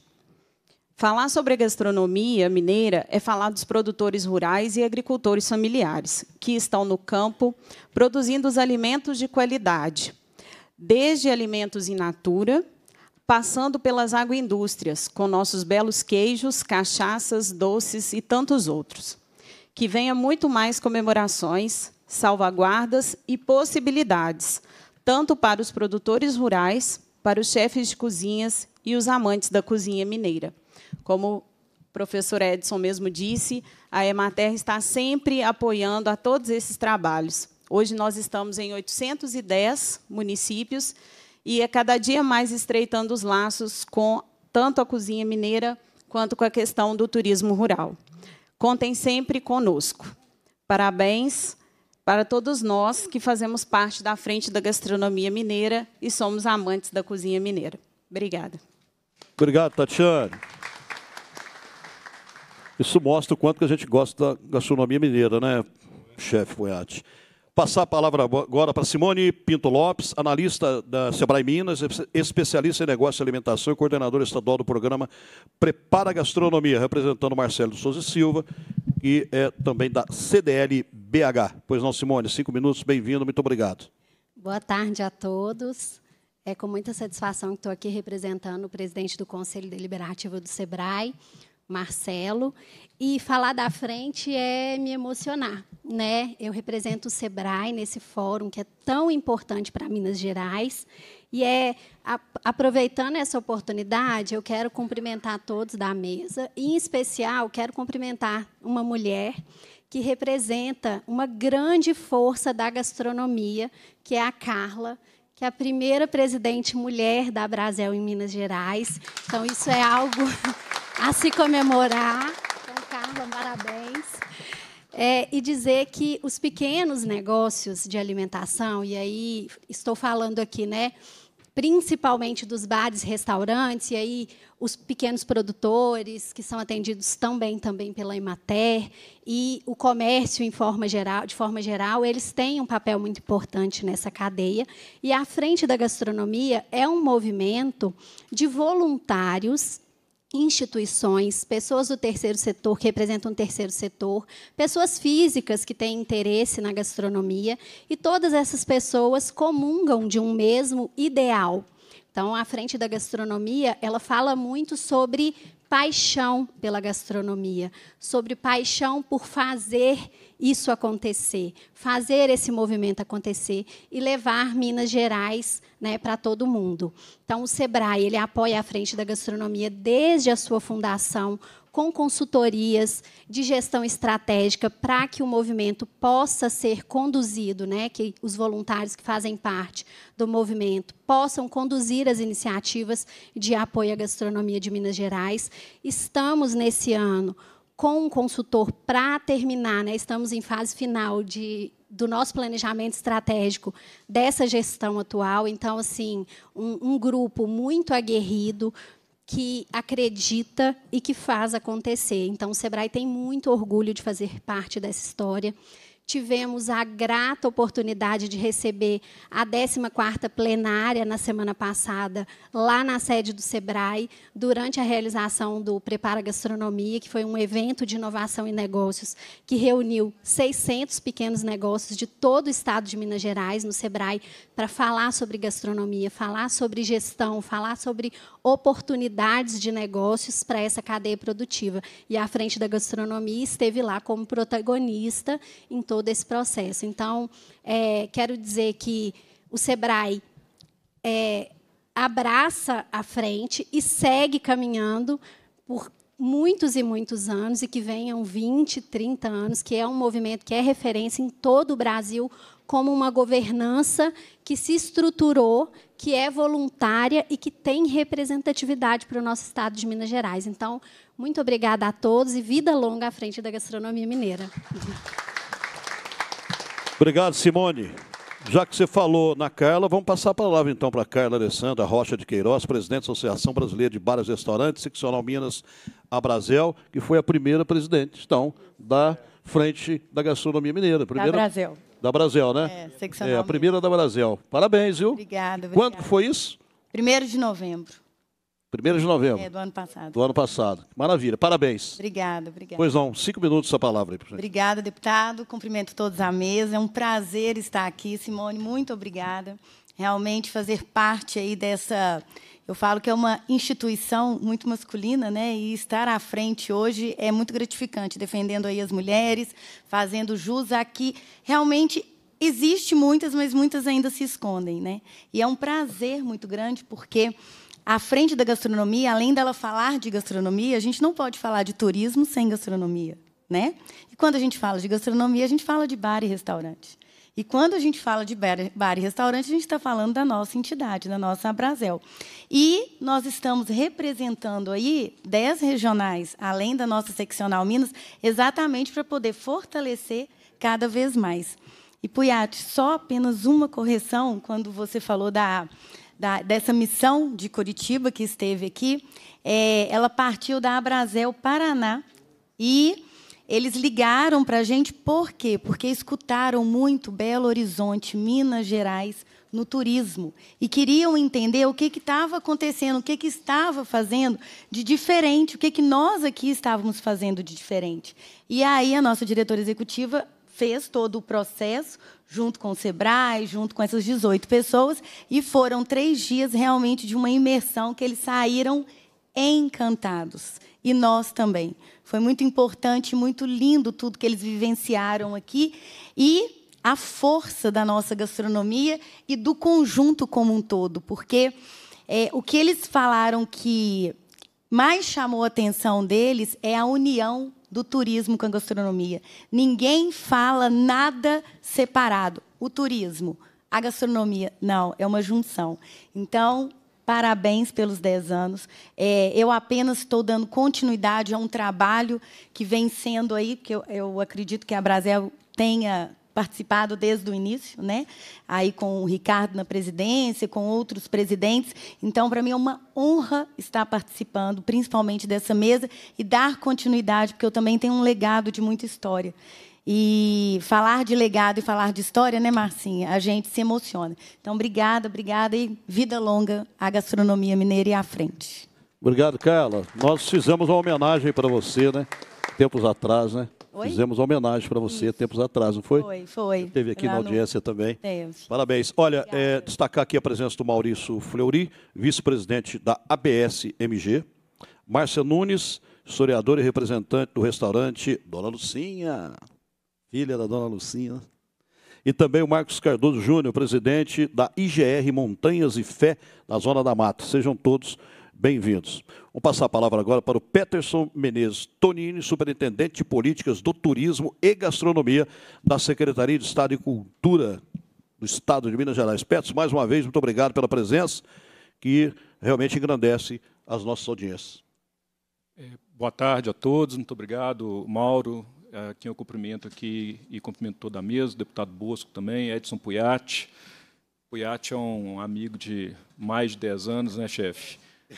Falar sobre a gastronomia mineira é falar dos produtores rurais e agricultores familiares, que estão no campo produzindo os alimentos de qualidade desde alimentos in natura, passando pelas agroindústrias, com nossos belos queijos, cachaças, doces e tantos outros. Que venha muito mais comemorações, salvaguardas e possibilidades, tanto para os produtores rurais, para os chefes de cozinhas e os amantes da cozinha mineira. Como professor Edson mesmo disse, a Emater está sempre apoiando a todos esses trabalhos. Hoje nós estamos em 810 municípios e é cada dia mais estreitando os laços com tanto a cozinha mineira quanto com a questão do turismo rural. Contem sempre conosco. Parabéns para todos nós que fazemos parte da frente da gastronomia mineira e somos amantes da cozinha mineira. Obrigada. Obrigado, Tatiane. Isso mostra o quanto que a gente gosta da gastronomia mineira, né, chefe Boiati? Passar a palavra agora para Simone Pinto Lopes, analista da Sebrae Minas, especialista em negócio e alimentação e coordenadora estadual do programa Prepara Gastronomia, representando Marcelo Souza Silva e é também da CDL BH. Pois não, Simone, cinco minutos, bem-vindo, muito obrigado. Boa tarde a todos. É com muita satisfação que estou aqui representando o presidente do Conselho Deliberativo do SEBRAE, Marcelo. E falar da frente é me emocionar, né? Eu represento o Sebrae nesse fórum que é tão importante para Minas Gerais. E é a, aproveitando essa oportunidade, eu quero cumprimentar todos da mesa, e em especial quero cumprimentar uma mulher que representa uma grande força da gastronomia, que é a Carla, que é a primeira presidente mulher da Brasel em Minas Gerais. Então isso é algo a se comemorar. Então, Carla, parabéns. É, e dizer que os pequenos negócios de alimentação, e aí estou falando aqui, né? principalmente dos bares, restaurantes, e aí os pequenos produtores, que são atendidos tão bem também pela Imater e o comércio em forma geral, de forma geral, eles têm um papel muito importante nessa cadeia. E a Frente da Gastronomia é um movimento de voluntários instituições, pessoas do terceiro setor que representam o terceiro setor, pessoas físicas que têm interesse na gastronomia, e todas essas pessoas comungam de um mesmo ideal. Então, a frente da gastronomia, ela fala muito sobre paixão pela gastronomia, sobre paixão por fazer isso acontecer, fazer esse movimento acontecer e levar Minas Gerais né, para todo mundo. Então, o SEBRAE ele apoia a Frente da Gastronomia desde a sua fundação, com consultorias de gestão estratégica para que o movimento possa ser conduzido, né, que os voluntários que fazem parte do movimento possam conduzir as iniciativas de apoio à gastronomia de Minas Gerais. Estamos, nesse ano, com um consultor para terminar, né, estamos em fase final de, do nosso planejamento estratégico dessa gestão atual. Então, assim, um, um, grupo muito aguerrido que acredita e que faz acontecer. Então, o Sebrae tem muito orgulho de fazer parte dessa história tivemos a grata oportunidade de receber a 14ª plenária na semana passada, lá na sede do Sebrae, durante a realização do Prepara Gastronomia, que foi um evento de inovação e negócios que reuniu 600 pequenos negócios de todo o estado de Minas Gerais no Sebrae para falar sobre gastronomia, falar sobre gestão, falar sobre oportunidades de negócios para essa cadeia produtiva. E a frente da gastronomia esteve lá como protagonista em todo todo esse processo. Então, é, quero dizer que o SEBRAE é, abraça a frente e segue caminhando por muitos e muitos anos, e que venham 20, 30 anos, que é um movimento que é referência em todo o Brasil como uma governança que se estruturou, que é voluntária e que tem representatividade para o nosso estado de Minas Gerais. Então, muito obrigada a todos e vida longa à frente da gastronomia mineira. Obrigado, Simone. Já que você falou na Carla, vamos passar a palavra então para a Carla Alessandra Rocha de Queiroz, presidente da Associação Brasileira de Bares e Restaurantes, Seccional Minas Abrazel, que foi a primeira presidente, então, da frente da gastronomia mineira. Primeira, da Brasil. Da Brasil, né? É, seccional. É, a primeira da Brasil. Parabéns, viu? Obrigada. obrigada. Quando que foi isso? Primeiro de novembro. 1 de novembro. É, do ano passado. Do ano passado. Maravilha, parabéns. Obrigada, obrigada. Pois não, cinco minutos a palavra aí, Obrigada, deputado. Cumprimento todos à mesa. É um prazer estar aqui, Simone. Muito obrigada. Realmente fazer parte aí dessa. Eu falo que é uma instituição muito masculina, né? E estar à frente hoje é muito gratificante, defendendo aí as mulheres, fazendo jus aqui. Realmente existe muitas, mas muitas ainda se escondem, né? E é um prazer muito grande, porque à frente da gastronomia, além dela falar de gastronomia, a gente não pode falar de turismo sem gastronomia, né? E quando a gente fala de gastronomia, a gente fala de bar e restaurante. E quando a gente fala de bar e restaurante, a gente está falando da nossa entidade, da nossa Abrazel. E nós estamos representando aí 10 regionais, além da nossa seccional Minas, exatamente para poder fortalecer cada vez mais. E, Puyat, só apenas uma correção quando você falou da da, dessa missão de Curitiba que esteve aqui, é, ela partiu da Abrazel Paraná e eles ligaram para a gente por quê? Porque escutaram muito Belo Horizonte, Minas Gerais, no turismo e queriam entender o que estava acontecendo, o que, que estava fazendo de diferente, o que, que nós aqui estávamos fazendo de diferente. E aí a nossa diretora executiva fez todo o processo junto com o Sebrae, junto com essas 18 pessoas, e foram três dias realmente de uma imersão que eles saíram encantados. E nós também. Foi muito importante, muito lindo tudo que eles vivenciaram aqui e a força da nossa gastronomia e do conjunto como um todo, porque é, o que eles falaram que mais chamou a atenção deles é a união do turismo com a gastronomia. Ninguém fala nada separado. O turismo, a gastronomia, não, é uma junção. Então, parabéns pelos 10 anos. É, eu apenas estou dando continuidade a um trabalho que vem sendo aí, que eu, eu acredito que a Brasel tenha participado desde o início, né? Aí com o Ricardo na presidência, com outros presidentes. Então, para mim é uma honra estar participando, principalmente dessa mesa e dar continuidade, porque eu também tenho um legado de muita história. E falar de legado e falar de história, né, Marcinha? A gente se emociona. Então, obrigada, obrigada e vida longa à gastronomia mineira e à frente. Obrigado, Carla. Nós fizemos uma homenagem para você, né? Tempos atrás, né? Oi? Fizemos homenagem para você Isso. tempos atrás, não foi? Foi, foi. teve aqui Lá na audiência no... também. Teve. Parabéns. Olha, é, destacar aqui a presença do Maurício Fleury, vice-presidente da ABSMG Márcia Nunes, historiadora e representante do restaurante Dona Lucinha, filha da Dona Lucinha. E também o Marcos Cardoso Júnior, presidente da IGR Montanhas e Fé, na Zona da Mata. Sejam todos bem bem-vindos. Vou passar a palavra agora para o Peterson Menezes Tonini, superintendente de políticas do turismo e gastronomia da Secretaria de Estado e Cultura do Estado de Minas Gerais. Peterson, mais uma vez, muito obrigado pela presença, que realmente engrandece as nossas audiências. É, boa tarde a todos, muito obrigado, Mauro, é, a quem eu cumprimento aqui e cumprimento toda a mesa, o deputado Bosco também, Edson Puiati. Puiati é um amigo de mais de 10 anos, né, chefe?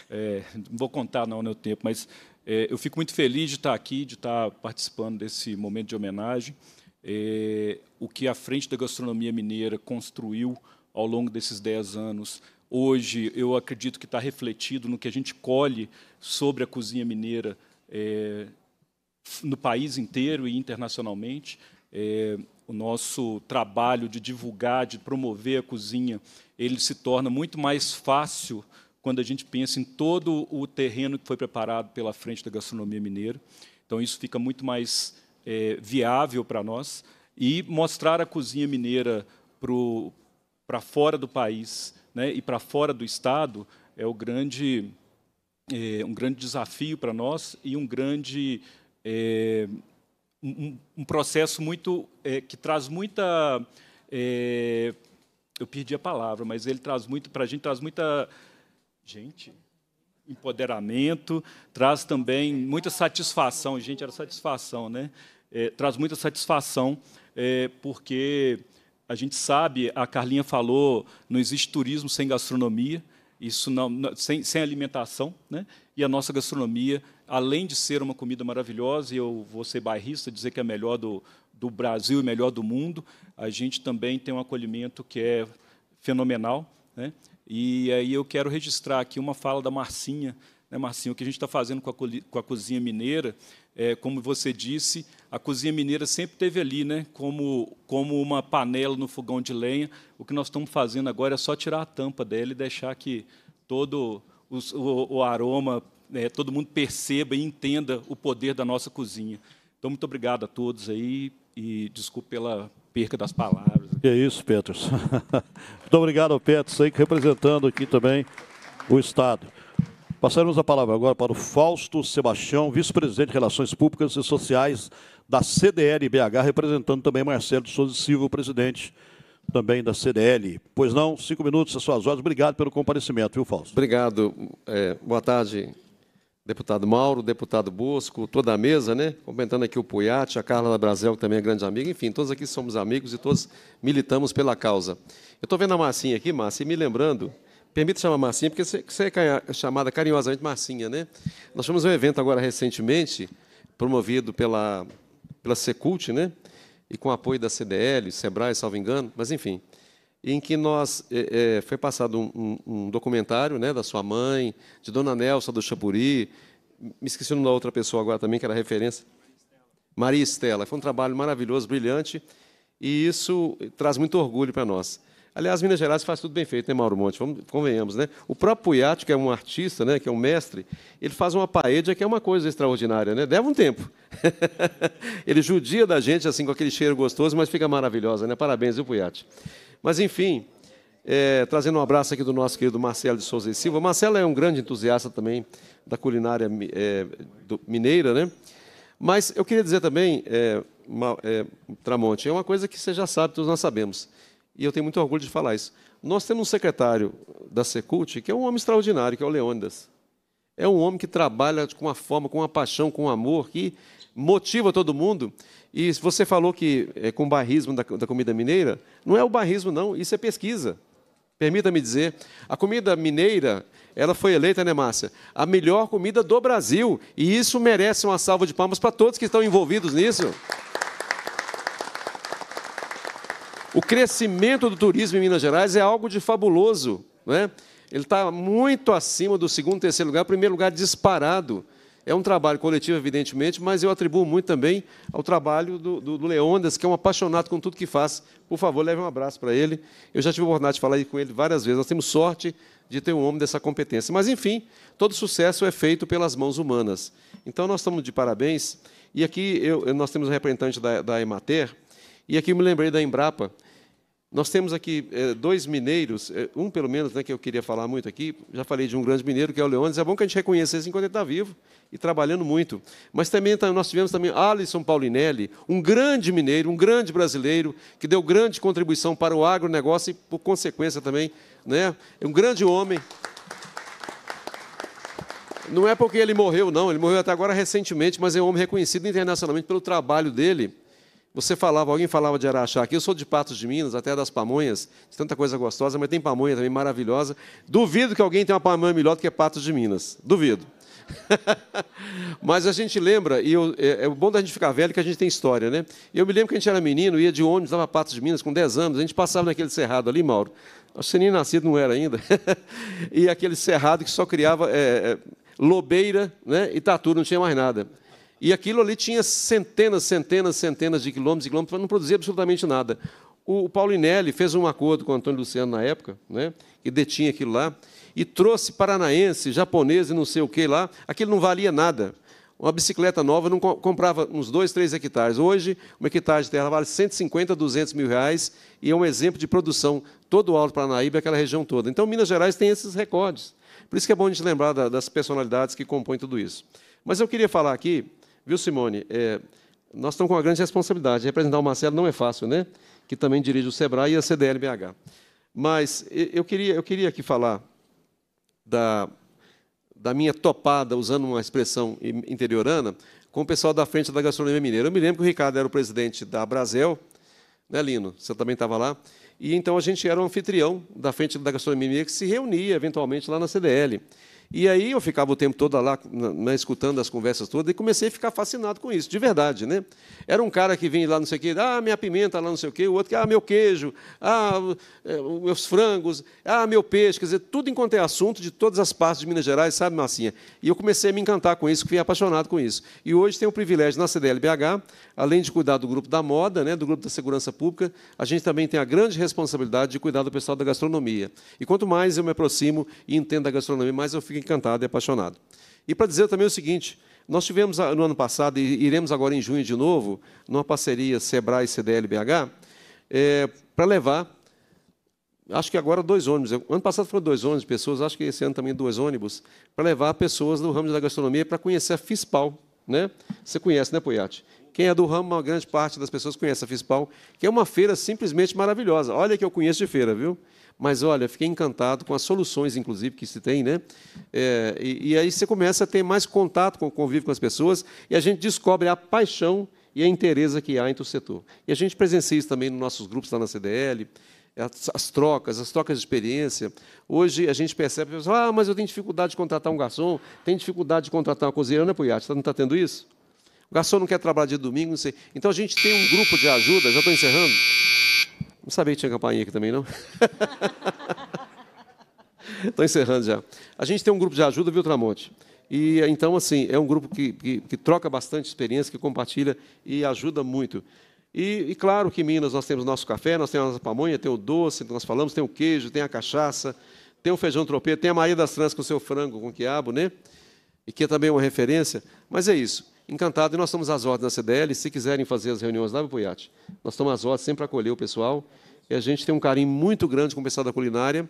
É, não vou contar não no né, tempo, mas é, eu fico muito feliz de estar aqui, de estar participando desse momento de homenagem. É, o que a frente da gastronomia mineira construiu ao longo desses 10 anos, hoje eu acredito que está refletido no que a gente colhe sobre a cozinha mineira é, no país inteiro e internacionalmente. É, o nosso trabalho de divulgar, de promover a cozinha, ele se torna muito mais fácil quando a gente pensa em todo o terreno que foi preparado pela frente da gastronomia mineira. Então, isso fica muito mais é, viável para nós. E mostrar a cozinha mineira para fora do país né, e para fora do Estado é o grande, é, um grande desafio para nós e um grande. É, um, um, processo muito é, que traz muita é, eu perdi a palavra mas ele traz muito para a gente traz muita Gente, empoderamento traz também muita satisfação. Gente, era satisfação, né? É, traz muita satisfação é, porque a gente sabe, a Carlinha falou, não existe turismo sem gastronomia, isso não, sem, sem alimentação, né? E a nossa gastronomia, além de ser uma comida maravilhosa, e eu vou ser bairrista, dizer que é a melhor do, do Brasil e melhor do mundo, a gente também tem um acolhimento que é fenomenal. Né? E aí eu quero registrar aqui uma fala da Marcinha, né, Marcinho, o que a gente está fazendo com a, com a, cozinha mineira, é, como você disse, a cozinha mineira sempre teve ali, né, como, como uma panela no fogão de lenha. O que nós estamos fazendo agora é só tirar a tampa dela e deixar que todo o, o, o aroma, né, todo mundo perceba e entenda o poder da nossa cozinha. Então, muito obrigado a todos aí e desculpe pela perca das palavras. Que é isso, Petros. *laughs* Muito obrigado, ao Petros, aí, representando aqui também o Estado. Passaremos a palavra agora para o Fausto Sebastião, vice-presidente de Relações Públicas e Sociais da CDL BH, representando também Marcelo de Souza Silva, presidente também da CDL. Pois não, cinco minutos às suas horas. Obrigado pelo comparecimento, viu, Fausto? Obrigado. É, boa tarde, deputado Mauro, deputado Bosco, toda a mesa, né? Comentando aqui o Puyat, a Carla Brasel, que também é grande amiga, enfim, todos aqui somos amigos e todos militamos pela causa. Eu estou vendo a Marcinha aqui, Márcia, e me lembrando, permita chamar Marcinha, porque você é chamada carinhosamente Marcinha, né? Nós tivemos um evento agora recentemente, promovido pela, pela Secult, né? E com apoio da CDL, Sebrae, salvo engano, mas enfim em que nós é, é, foi passado um, um, um, documentário né, da sua mãe, de Dona Nelsa do Chapuri, me esqueci da outra pessoa agora também, que era referência. Maria Estela. Foi um trabalho maravilhoso, brilhante, e isso traz muito orgulho para nós. Aliás, Minas Gerais faz tudo bem feito, né, Mauro Monte? Vamos, convenhamos, né? O próprio Iate, que é um artista, né, que é um mestre, ele faz uma paella que é uma coisa extraordinária, né? Deve um tempo. *laughs* ele judia da gente, assim, com aquele cheiro gostoso, mas fica maravilhosa, né? Parabéns, viu, Iate? Mas, enfim, é, trazendo um abraço aqui do nosso querido Marcelo de Souza e Silva. Marcelo é um grande entusiasta também da culinária é, do, mineira, né? Mas eu queria dizer também, é, é, Tramonte, é uma coisa que você já sabe, todos nós sabemos, e eu tenho muito orgulho de falar isso. Nós temos um secretário da Secult que é um homem extraordinário, que é o Leônidas. É um homem que trabalha com uma forma, com uma paixão, com um amor que motiva todo mundo. E você falou que é com o barrismo da, da comida mineira, não é o barrismo, não, isso é pesquisa. Permita-me dizer, a comida mineira, ela foi eleita, né, Márcia, a melhor comida do Brasil. E isso merece uma salva de palmas para todos que estão envolvidos nisso. O crescimento do turismo em Minas Gerais é algo de fabuloso. Né? Ele está muito acima do segundo, terceiro lugar, primeiro lugar disparado. É um trabalho coletivo, evidentemente, mas eu atribuo muito também ao trabalho do, do, do Leondas, que é um apaixonado com tudo que faz. Por favor, leve um abraço para ele. Eu já tive a oportunidade de falar com ele várias vezes. Nós temos sorte de ter um homem dessa competência. Mas, enfim, todo sucesso é feito pelas mãos humanas. Então, nós estamos de parabéns. E aqui eu, nós temos um representante da, da Emater, e aqui eu me lembrei da Embrapa. Nós temos aqui é, dois mineiros, é, um pelo menos né, que eu queria falar muito aqui, já falei de um grande mineiro, que é o Leônidas, é bom que a gente reconheça reconhecesse enquanto ele está vivo e trabalhando muito. Mas também tá, nós tivemos também Alisson Paulinelli, um grande mineiro, um grande brasileiro, que deu grande contribuição para o agronegócio e, por consequência, também, né, um grande homem. Não é porque ele morreu, não, ele morreu até agora recentemente, mas é um homem reconhecido internacionalmente pelo trabalho dele você falava, alguém falava de Araxá aqui, eu sou de Patos de Minas, até das pamonhas, tanta coisa gostosa, mas tem pamonha também maravilhosa. Duvido que alguém tenha uma pamonha melhor do que Patos de Minas, duvido. *laughs* mas a gente lembra, e eu, é, é, bom da gente ficar velho que a gente tem história, né? Eu me lembro que a gente era menino, ia de ônibus, dava Patos de Minas com 10 anos, a gente passava naquele cerrado ali, Mauro. Acho que você nem nascido não era ainda. *laughs* e aquele cerrado que só criava é, é, lobeira né? e tatu, não tinha mais nada. E aquilo ali tinha centenas, centenas, centenas de quilômetros e quilômetros, não produzia absolutamente nada. O Paulinelli fez um acordo com o Antônio Luciano na época, né, que detinha aquilo lá, e trouxe paranaense, japonês e não sei o que lá. Aquilo não valia nada. Uma bicicleta nova não comprava uns 2, 3 hectares. Hoje, uma hectare de terra vale 150, 200 mil reais e é um exemplo de produção todo o Alto Paranaíba e é aquela região toda. Então, Minas Gerais tem esses recordes. Por isso que é bom a gente lembrar das personalidades que compõem tudo isso. Mas eu queria falar aqui Viu, Simone? É, nós estamos com uma grande responsabilidade. Representar o Marcelo não é fácil, né? Que também dirige o SEBRAE e a CDLBH. Mas eu queria, eu queria aqui falar da, da minha topada, usando uma expressão interiorana, com o pessoal da frente da gastronomia mineira. Eu me lembro que o Ricardo era o presidente da Brasil, né, Lino? Você também estava lá. E então a gente era um anfitrião da frente da gastronomia mineira que se reunia eventualmente lá na CDL. E aí eu ficava o tempo todo lá, né, escutando as conversas todas, e comecei a ficar fascinado com isso, de verdade. Né? Era um cara que vinha lá, não sei o quê, ah, minha pimenta lá, não sei o quê, o outro que, ah, meu queijo, ah, é, meus frangos, ah, meu peixe, quer dizer, tudo enquanto é assunto de todas as partes de Minas Gerais, sabe, Marcinha? E eu comecei a me encantar com isso, fiquei apaixonado com isso. E hoje tenho o privilégio, na CDLBH, além de cuidar do grupo da moda, né, do grupo da segurança pública, a gente também tem a grande responsabilidade de cuidar do pessoal da gastronomia. E quanto mais eu me aproximo e entendo da gastronomia, mais eu fico encantado e apaixonado. E para dizer também o seguinte, nós tivemos no ano passado, e iremos agora em junho de novo, numa parceria Sebrae CDL-BH, é, eh, para levar acho que agora dois ônibus. Ano passado foram dois ônibus pessoas, acho que esse ano também dois ônibus, para levar pessoas do ramo da gastronomia para conhecer a FISPAL. Né? Você conhece, né, Poiati? Quem é do ramo, uma grande parte das pessoas conhece a FISPAL, que é uma feira simplesmente maravilhosa. Olha que eu conheço de feira, viu? Mas olha, fiquei encantado com as soluções, inclusive, que se tem, né? É, e, e, aí você começa a ter mais contato com convívio com as pessoas e a gente descobre a paixão e a interesse que há entre o setor. E a gente presencia isso também nos nossos grupos lá na CDL, as, as trocas, as trocas de experiência. Hoje a gente percebe, ah, mas eu tenho dificuldade de contratar um garçom, tenho dificuldade de contratar uma cozinheira, né, Puyat? Tá, não está tendo isso? o garçom não quer trabalhar dia domingo, não sei. Então a gente tem um grupo de ajuda, já estou encerrando. Não sabia que tinha campainha aqui também, não? Estou *laughs* encerrando já. A gente tem um grupo de ajuda, viu, Tramonte? E então, assim, é um grupo que, que, que troca bastante experiência, que compartilha e ajuda muito. E, e, claro que em Minas nós temos nosso café, nós temos a nossa pamonha, tem o doce, nós falamos, tem o queijo, tem a cachaça, tem o feijão tropeiro, tem a Maria das Trans com o seu frango com quiabo, né? E que é também uma referência. Mas é isso. Encantado, e nós estamos às ordens na CDL, se quiserem fazer as reuniões lá, Buiate, nós estamos às ordens sempre para acolher o pessoal, e a gente tem um carinho muito grande com o pessoal da culinária,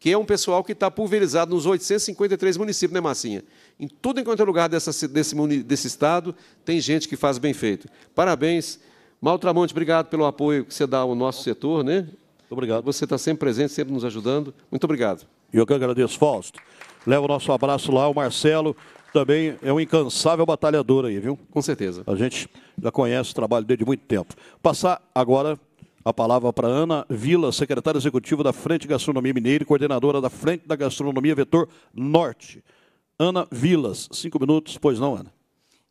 que é um pessoal que está pulverizado nos 853 municípios, né, Massinha? Em tudo enquanto é lugar dessa, desse, desse estado, tem gente que faz bem feito. Parabéns. Maltramonte, obrigado pelo apoio que você dá ao nosso setor, né? Muito obrigado. Você está sempre presente, sempre nos ajudando. Muito obrigado. E eu que agradeço, Fausto. Leva o nosso abraço lá, o Marcelo, também é um incansável batalhador aí, viu? Com certeza. A gente já conhece o trabalho dele de muito tempo. Passar agora a palavra para Ana Vila, secretária executiva da Frente Gastronomia Mineira e coordenadora da Frente da Gastronomia Vetor Norte. Ana Vilas, cinco minutos, pois não, Ana?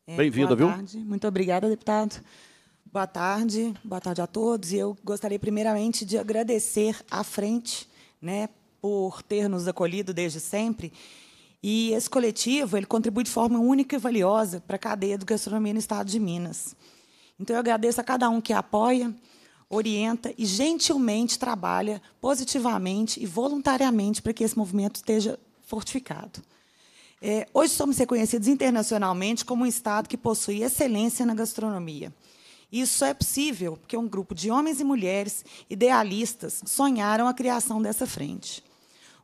É, Bem-vinda, viu? Boa tarde, muito obrigada, deputado. Boa tarde, boa tarde a todos. Eu gostaria, primeiramente, de agradecer à frente né, por ter nos acolhido desde sempre e esse coletivo ele contribui de forma única e valiosa para a cadeia do gastronomia no estado de Minas. Então, eu agradeço a cada um que apoia, orienta e gentilmente trabalha positivamente e voluntariamente para que esse movimento esteja fortificado. É, hoje somos reconhecidos internacionalmente como um Estado que possui excelência na gastronomia. Isso é possível porque um grupo de homens e mulheres idealistas sonharam a criação dessa frente.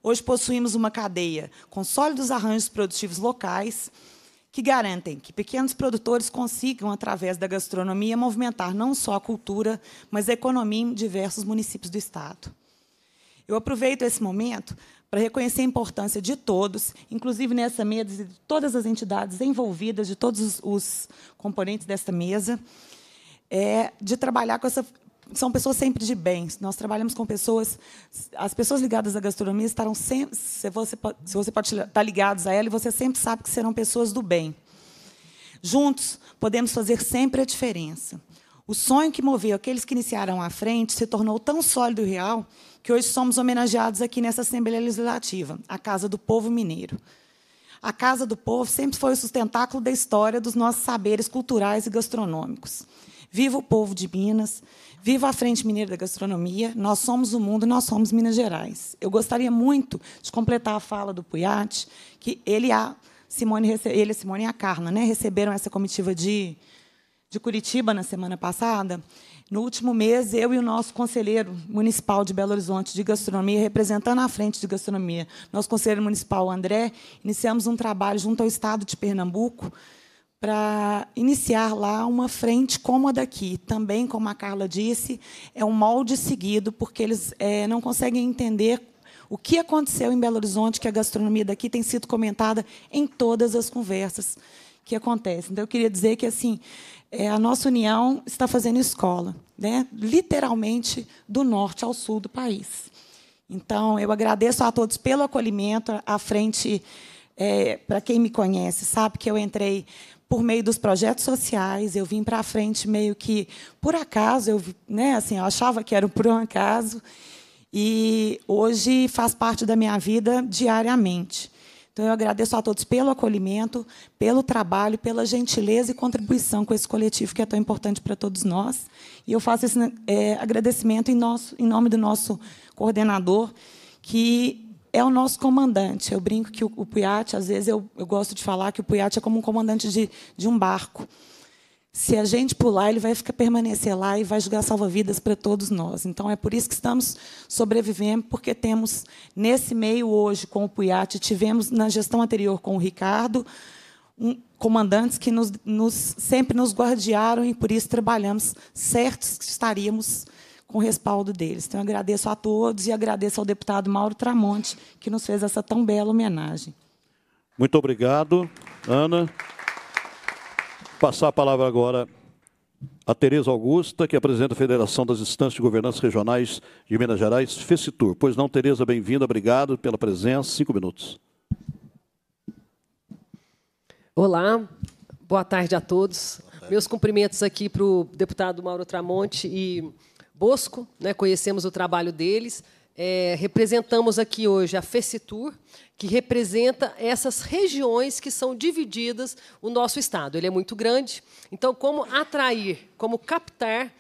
Hoje possuímos uma cadeia com sólidos arranjos produtivos locais que garantem que pequenos produtores consigam, através da gastronomia, movimentar não só a cultura, mas a economia em diversos municípios do Estado. Eu aproveito esse momento para reconhecer a importância de todos, inclusive nessa mesa, de todas as entidades envolvidas, de todos os componentes desta mesa, é, de trabalhar com essa são pessoas sempre de bem. Nós trabalhamos com pessoas, as pessoas ligadas à gastronomia estarão sempre, se você, se você pode estar ligados a ela, você sempre sabe que serão pessoas do bem. Juntos, podemos fazer sempre a diferença. O sonho que moveu aqueles que iniciaram à frente se tornou tão sólido e real que hoje somos homenageados aqui nessa Assembleia Legislativa, a Casa do Povo Mineiro. A Casa do Povo sempre foi o sustentáculo da história dos nossos saberes culturais e gastronômicos. Viva o povo de Minas, Viva a Frente Mineira da Gastronomia, nós somos o mundo, nós somos Minas Gerais. Eu gostaria muito de completar a fala do Puyat, que ele a Simone, ele, a Simone e a Carla né, receberam essa comitiva de, de Curitiba na semana passada. No último mês, eu e o nosso conselheiro municipal de Belo Horizonte de gastronomia, representando a frente de gastronomia, nosso conselheiro municipal André, iniciamos um trabalho junto ao Estado de Pernambuco para iniciar lá uma frente como a daqui. Também, como a Carla disse, é um molde seguido, porque eles é, não conseguem entender o que aconteceu em Belo Horizonte, que a gastronomia daqui tem sido comentada em todas as conversas que acontecem. Então, eu queria dizer que assim é, a nossa união está fazendo escola, né? literalmente do norte ao sul do país. Então, eu agradeço a todos pelo acolhimento, à frente. É, para quem me conhece, sabe que eu entrei por meio dos projetos sociais, eu vim para a frente meio que por acaso, eu, né, assim, eu achava que era por um acaso, e hoje faz parte da minha vida diariamente. Então, eu agradeço a todos pelo acolhimento, pelo trabalho, pela gentileza e contribuição com esse coletivo que é tão importante para todos nós. E eu faço esse é, agradecimento em, nosso, em nome do nosso coordenador, que é o nosso comandante. Eu brinco que o, o Puyat, às vezes eu, eu, gosto de falar que o Puyat é como um comandante de, de um barco. Se a gente pular, ele vai ficar, permanecer lá e vai jogar salva-vidas para todos nós. Então, é por isso que estamos sobrevivendo, porque temos, nesse meio hoje, com o Puyat, tivemos na gestão anterior com o Ricardo, um, comandantes que nos, nos, sempre nos guardiaram e, por isso, trabalhamos certos que estaríamos com o respaldo deles. Então, agradeço a todos e agradeço ao deputado Mauro Tramonte, que nos fez essa tão bela homenagem. Muito obrigado, Ana. Passar a palavra agora a Tereza Augusta, que apresenta a Federação das Instâncias de Governança Regionais de Minas Gerais, FECITUR. Pois não, Tereza, bem-vinda, obrigado pela presença. Cinco minutos. Olá, boa tarde a todos. Tarde. Meus cumprimentos aqui para o deputado Mauro Tramonte e Bosco, né, conhecemos o trabalho deles. É, representamos aqui hoje a FECITUR, que representa essas regiões que são divididas o nosso Estado. Ele é muito grande. Então, como atrair, como captar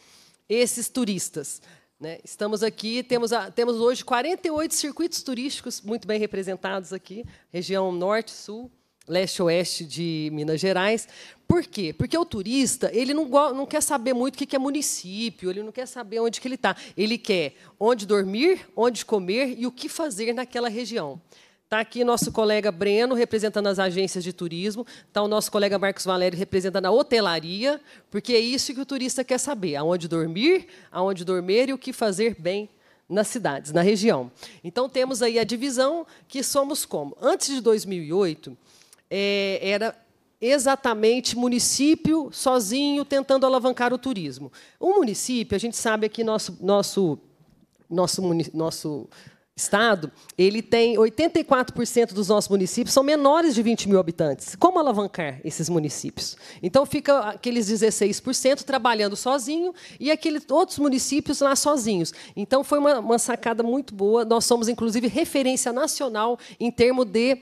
esses turistas? Né? Estamos aqui, temos, a, temos hoje 48 circuitos turísticos muito bem representados aqui, região norte, sul, leste-oeste de Minas Gerais. Por quê? Porque o turista ele não, não quer saber muito o que é município, ele não quer saber onde que ele está. Ele quer onde dormir, onde comer e o que fazer naquela região. Está aqui nosso colega Breno, representando as agências de turismo. Está o nosso colega Marcos Valério, representando a hotelaria, porque é isso que o turista quer saber: aonde dormir, aonde dormir e o que fazer bem nas cidades, na região. Então, temos aí a divisão que somos como? Antes de 2008, é, era exatamente município sozinho tentando alavancar o turismo. O município, a gente sabe aqui nosso nosso nosso nosso estado, ele tem 84% dos nossos municípios são menores de 20 mil habitantes. Como alavancar esses municípios? Então fica aqueles 16% trabalhando sozinho e aqueles outros municípios lá sozinhos. Então foi uma, uma sacada muito boa. Nós somos inclusive referência nacional em termos de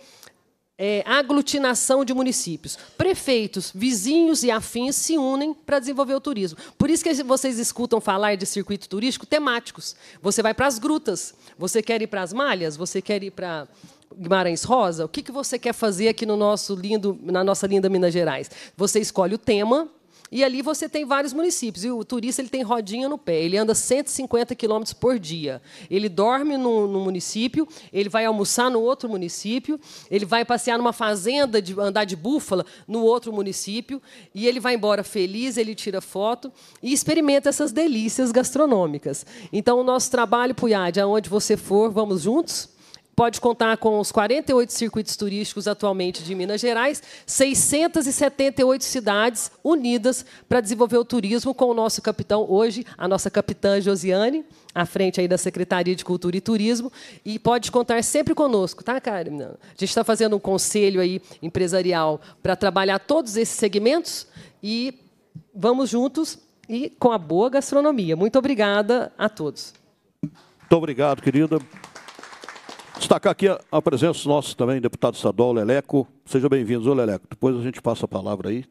é, aglutinação de municípios. Prefeitos, vizinhos e afins se unem para desenvolver o turismo. Por isso que vocês escutam falar de circuito turístico temáticos. Você vai para as grutas, você quer ir para as malhas, você quer ir para Guimarães Rosa, o que, que você quer fazer aqui no nosso lindo, na nossa linda Minas Gerais? Você escolhe o tema, e ali você tem vários municípios. E o turista ele tem rodinha no pé, ele anda 150 quilômetros por dia. Ele dorme no município, ele vai almoçar no outro município, ele vai passear numa fazenda, de, andar de búfala no outro município, e ele vai embora feliz, ele tira foto e experimenta essas delícias gastronômicas. Então, o nosso trabalho, Puyad, aonde você for, vamos juntos? pode contar com os 48 circuitos turísticos atualmente de Minas Gerais, 678 cidades unidas para desenvolver o turismo com o nosso capitão hoje, a nossa capitã Josiane, à frente aí da Secretaria de Cultura e Turismo, e pode contar sempre conosco, tá, Karen? A gente está fazendo um conselho aí empresarial para trabalhar todos esses segmentos e vamos juntos e com a boa gastronomia. Muito obrigada a todos. Muito obrigado, querida. Destacar aqui a, a presença nossa também, deputado estadual Leleco. Seja bem-vindo, ô Leleco. Depois a gente passa a palavra aí.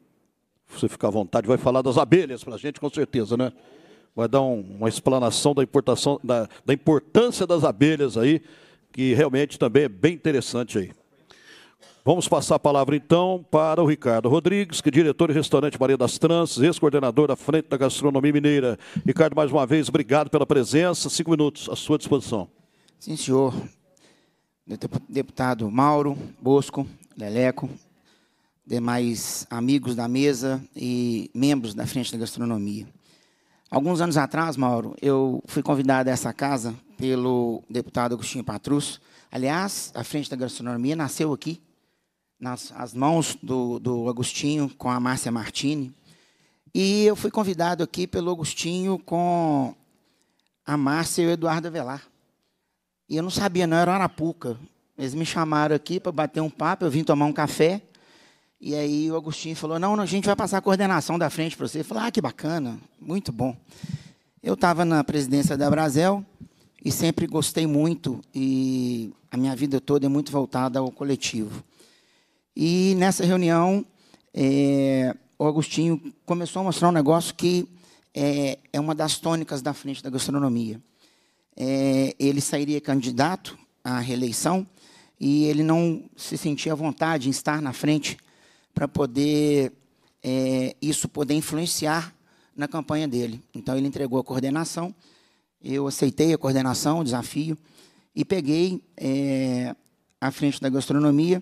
Você fica à vontade, vai falar das abelhas para a gente, com certeza, né? Vai dar um, uma explanação da, importação, da, da importância das abelhas aí, que realmente também é bem interessante aí. Vamos passar a palavra então para o Ricardo Rodrigues, que é diretor do restaurante Maria das Tranças, ex-coordenador da Frente da Gastronomia Mineira. Ricardo, mais uma vez, obrigado pela presença. Cinco minutos à sua disposição. Sim, senhor deputado Mauro, Bosco, Leleco, demais amigos da mesa e membros da Frente da Gastronomia. Alguns anos atrás, Mauro, eu fui convidado a essa casa pelo deputado Agostinho Patrus. Aliás, a Frente da Gastronomia nasceu aqui, nas as mãos do, do Agostinho com a Márcia Martini. E eu fui convidado aqui pelo Agostinho com a Márcia e o Eduardo Velar. E eu não sabia, não, era Arapuca. Eles me chamaram aqui para bater um papo, eu vim tomar um café. E aí o Agostinho falou: Não, a gente vai passar a coordenação da frente para você. Eu falei: Ah, que bacana, muito bom. Eu estava na presidência da Brasel e sempre gostei muito, e a minha vida toda é muito voltada ao coletivo. E nessa reunião, é, o Agostinho começou a mostrar um negócio que é, é uma das tônicas da frente da gastronomia é, ele sairia candidato à reeleição e ele não se sentia à vontade em estar na frente para poder é, isso poder influenciar na campanha dele. Então ele entregou a coordenação, eu aceitei a coordenação, o desafio e peguei é, frente da gastronomia.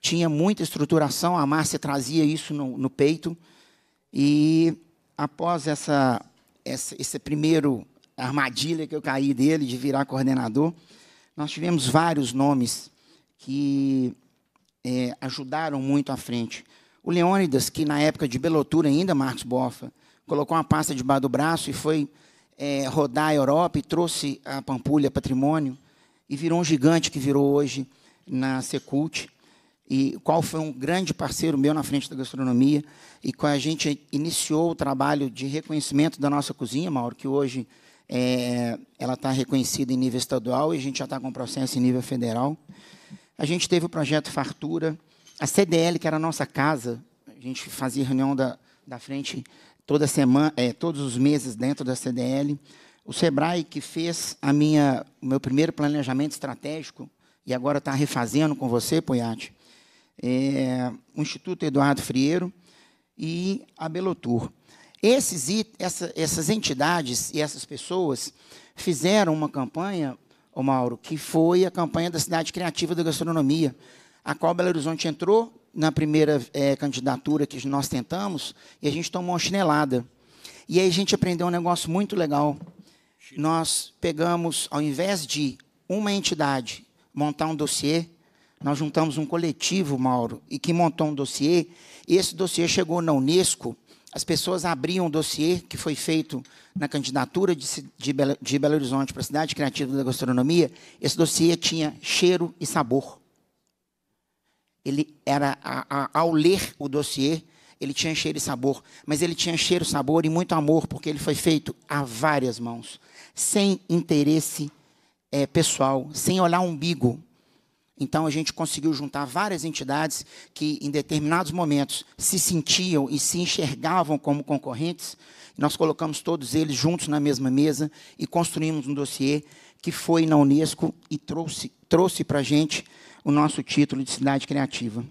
Tinha muita estruturação, a Márcia trazia isso no, no peito e após essa, essa esse primeiro a armadilha que eu caí dele de virar coordenador. Nós tivemos vários nomes que é, ajudaram muito à frente. O Leônidas, que na época de Belotura ainda, Marcos Bofa, colocou uma pasta debaixo do braço e foi é, rodar a Europa e trouxe a Pampulha Patrimônio e virou um gigante que virou hoje na Secult e qual foi um grande parceiro meu na frente da gastronomia e com a gente iniciou o trabalho de reconhecimento da nossa cozinha, Mauro, que hoje é, ela está reconhecida em nível estadual e a gente já está com processo em nível federal. A gente teve o projeto Fartura, a CDL, que era a nossa casa, a gente fazia reunião da, da frente toda semana, é, todos os meses dentro da CDL. O Sebrae, que fez a minha, o meu primeiro planejamento estratégico, e agora está refazendo com você, Poiati, é, o Instituto Eduardo Frieiro e a Belotur. Esses, essa, essas entidades e essas pessoas fizeram uma campanha, o Mauro, que foi a campanha da Cidade Criativa da Gastronomia, a qual Belo Horizonte entrou na primeira é, candidatura que nós tentamos e a gente tomou uma chinelada. E aí a gente aprendeu um negócio muito legal. Nós pegamos, ao invés de uma entidade montar um dossiê, nós juntamos um coletivo, Mauro, e que montou um dossiê. Esse dossiê chegou na Unesco as pessoas abriam um dossiê que foi feito na candidatura de, de, de Belo Horizonte para a Cidade Criativa da Gastronomia. Esse dossiê tinha cheiro e sabor. Ele era, a, a, ao ler o dossiê, ele tinha cheiro e sabor, mas ele tinha cheiro, sabor e muito amor, porque ele foi feito a várias mãos, sem interesse é, pessoal, sem olhar o umbigo. Então a gente conseguiu juntar várias entidades que, em determinados momentos, se sentiam e se enxergavam como concorrentes. Nós colocamos todos eles juntos na mesma mesa e construímos um dossiê que foi na Unesco e trouxe, trouxe para a gente o nosso título de cidade criativa.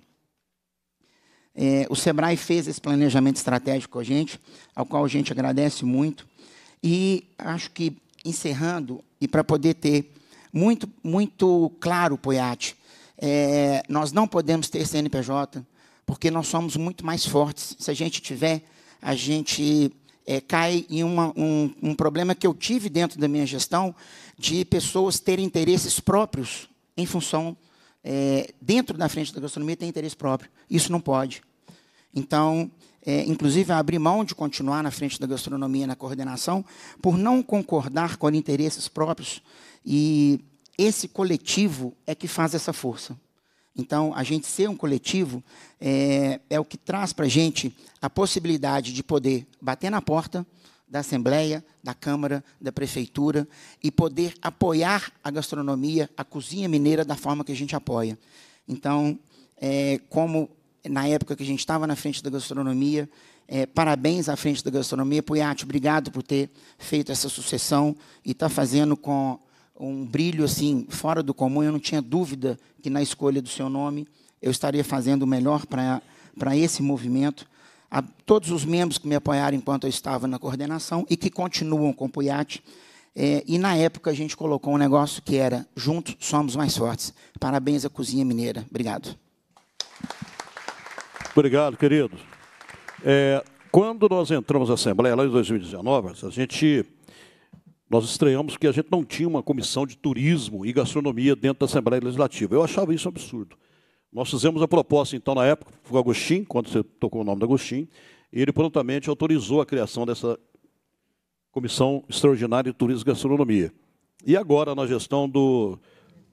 É, o Sebrae fez esse planejamento estratégico com a gente, ao qual a gente agradece muito. E acho que, encerrando, e para poder ter muito, muito claro, Poiati. É, nós não podemos ter CNPJ, porque nós somos muito mais fortes. Se a gente tiver, a gente é, cai em uma, um, um problema que eu tive dentro da minha gestão, de pessoas terem interesses próprios em função é, dentro da frente da gastronomia tem interesse próprio. Isso não pode. Então, é, inclusive, abrir mão de continuar na frente da gastronomia, na coordenação, por não concordar com interesses próprios, e esse coletivo é que faz essa força. Então, a gente ser um coletivo é, é o que traz para a gente a possibilidade de poder bater na porta da Assembleia, da Câmara, da Prefeitura e poder apoiar a gastronomia, a cozinha mineira da forma que a gente apoia. Então, é, como na época que a gente estava na frente da gastronomia, é, parabéns à frente da gastronomia. Puiati, obrigado por ter feito essa sucessão e estar tá fazendo com um brilho assim fora do comum. Eu não tinha dúvida que na escolha do seu nome eu estaria fazendo o melhor para esse movimento. A todos os membros que me apoiaram enquanto eu estava na coordenação e que continuam com o PUIAT. É, e na época a gente colocou um negócio que era Juntos Somos Mais Fortes. Parabéns à Cozinha Mineira. Obrigado. Obrigado, querido. É, quando nós entramos na Assembleia, lá em 2019, a gente nós estranhamos que a gente não tinha uma comissão de turismo e gastronomia dentro da Assembleia Legislativa. Eu achava isso absurdo. Nós fizemos a proposta, então, na época, com o Agostinho, quando você tocou o nome do Agostinho, e ele prontamente autorizou a criação dessa Comissão Extraordinária de Turismo e Gastronomia. E agora, na gestão do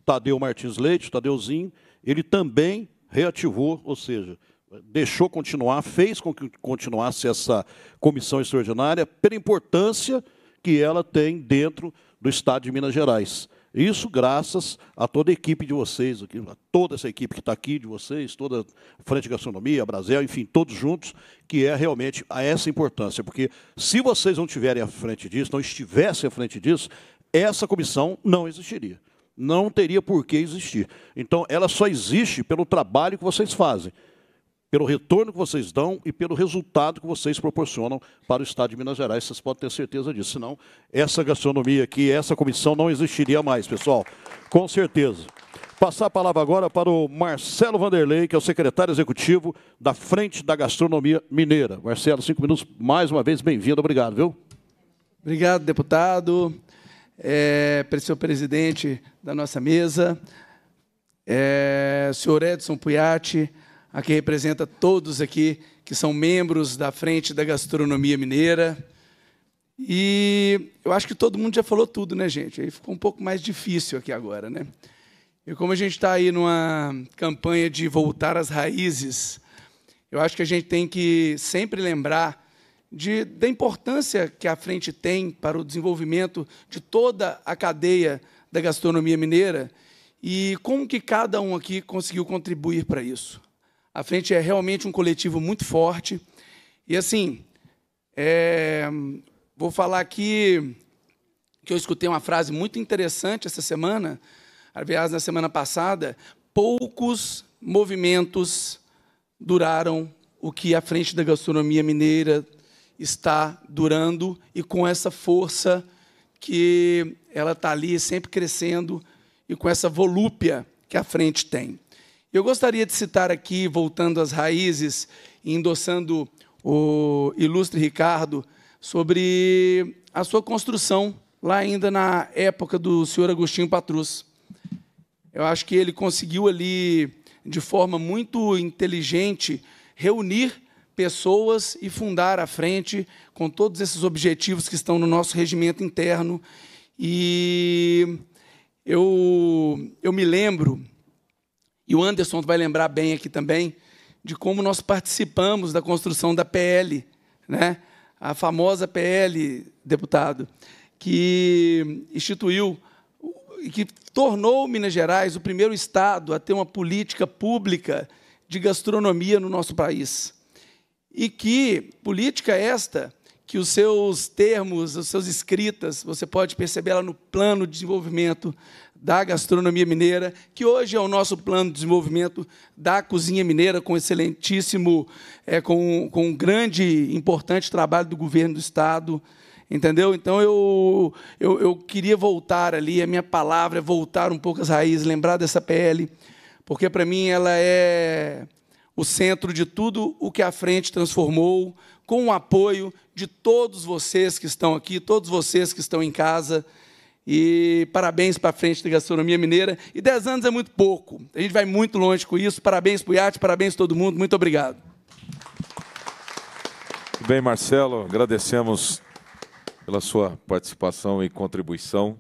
Tadeu Martins Leite, Tadeuzinho, ele também reativou, ou seja, deixou continuar, fez com que continuasse essa comissão extraordinária, pela importância que ela tem dentro do Estado de Minas Gerais. Isso graças a toda a equipe de vocês, a toda essa equipe que está aqui de vocês, toda a Frente de Gastronomia, a Brasel, enfim, todos juntos, que é realmente a essa importância. Porque se vocês não tiverem à frente disso, não estivessem à frente disso, essa comissão não existiria. Não teria por que existir. Então, ela só existe pelo trabalho que vocês fazem pelo retorno que vocês dão e pelo resultado que vocês proporcionam para o Estado de Minas Gerais. Vocês podem ter certeza disso. Senão, essa gastronomia aqui, essa comissão não existiria mais, pessoal. Com certeza. Passar a palavra agora para o Marcelo Vanderlei, que é o secretário executivo da Frente da Gastronomia Mineira. Marcelo, cinco minutos, mais uma vez, bem-vindo. Obrigado, viu? Obrigado, deputado. É, senhor presidente da nossa mesa, é, senhor Edson Puiati, a que representa todos aqui que são membros da frente da gastronomia mineira. E eu acho que todo mundo já falou tudo, né, gente? Aí ficou um pouco mais difícil aqui agora, né? E como a gente está aí numa campanha de voltar às raízes, eu acho que a gente tem que sempre lembrar de, da importância que a frente tem para o desenvolvimento de toda a cadeia da gastronomia mineira e como que cada um aqui conseguiu contribuir para isso. A frente é realmente um coletivo muito forte. E assim, é, vou falar aqui que eu escutei uma frase muito interessante essa semana, aliás, na semana passada. Poucos movimentos duraram o que a frente da gastronomia mineira está durando e com essa força que ela está ali sempre crescendo e com essa volúpia que a frente tem. Eu gostaria de citar aqui, voltando às raízes, endossando o ilustre Ricardo, sobre a sua construção, lá ainda na época do senhor Agostinho Patrus. Eu acho que ele conseguiu ali, de forma muito inteligente, reunir pessoas e fundar a frente com todos esses objetivos que estão no nosso regimento interno. E eu, eu me lembro e o Anderson vai lembrar bem aqui também de como nós participamos da construção da PL, né? a famosa PL, deputado, que instituiu e que tornou Minas Gerais o primeiro estado a ter uma política pública de gastronomia no nosso país. E que política é esta que os seus termos, os seus escritas, você pode perceber ela no plano de desenvolvimento da gastronomia mineira, que hoje é o nosso plano de desenvolvimento da cozinha mineira, com excelentíssimo, é, com, com um grande, importante trabalho do governo do Estado. Entendeu? Então eu, eu, eu queria voltar ali, a minha palavra é voltar um pouco às raízes, lembrar dessa PL, porque para mim ela é o centro de tudo o que a frente transformou, com o apoio de todos vocês que estão aqui, todos vocês que estão em casa. E parabéns para a frente da gastronomia mineira. E 10 anos é muito pouco. A gente vai muito longe com isso. Parabéns para o IAT, parabéns a todo mundo. Muito obrigado. Muito bem, Marcelo. Agradecemos pela sua participação e contribuição.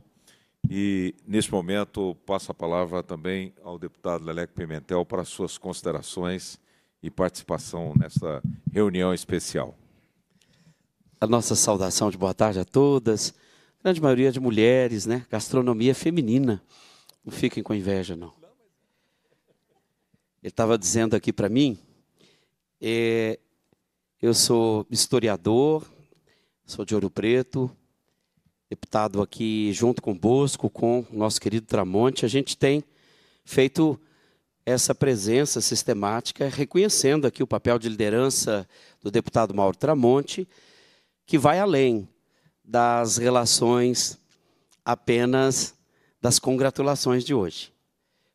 E, neste momento, passo a palavra também ao deputado Leleco Pimentel para suas considerações e participação nesta reunião especial. A nossa saudação de boa tarde a todas grande maioria de mulheres, né? Gastronomia feminina. Não fiquem com inveja, não. Ele estava dizendo aqui para mim, é, eu sou historiador, sou de Ouro Preto, deputado aqui junto com Bosco, com o nosso querido Tramonte. A gente tem feito essa presença sistemática, reconhecendo aqui o papel de liderança do deputado Mauro Tramonte, que vai além das relações apenas das congratulações de hoje.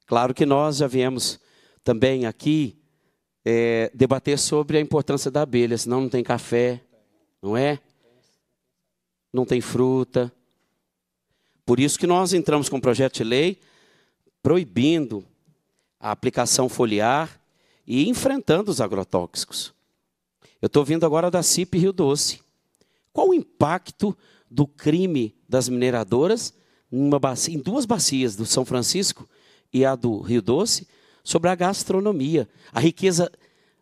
Claro que nós já viemos também aqui é, debater sobre a importância da abelha, senão não tem café, não é? Não tem fruta. Por isso que nós entramos com um projeto de lei proibindo a aplicação foliar e enfrentando os agrotóxicos. Eu estou vindo agora da CIP Rio Doce. Qual o impacto do crime das mineradoras em, bacia, em duas bacias, do São Francisco e a do Rio Doce, sobre a gastronomia, a riqueza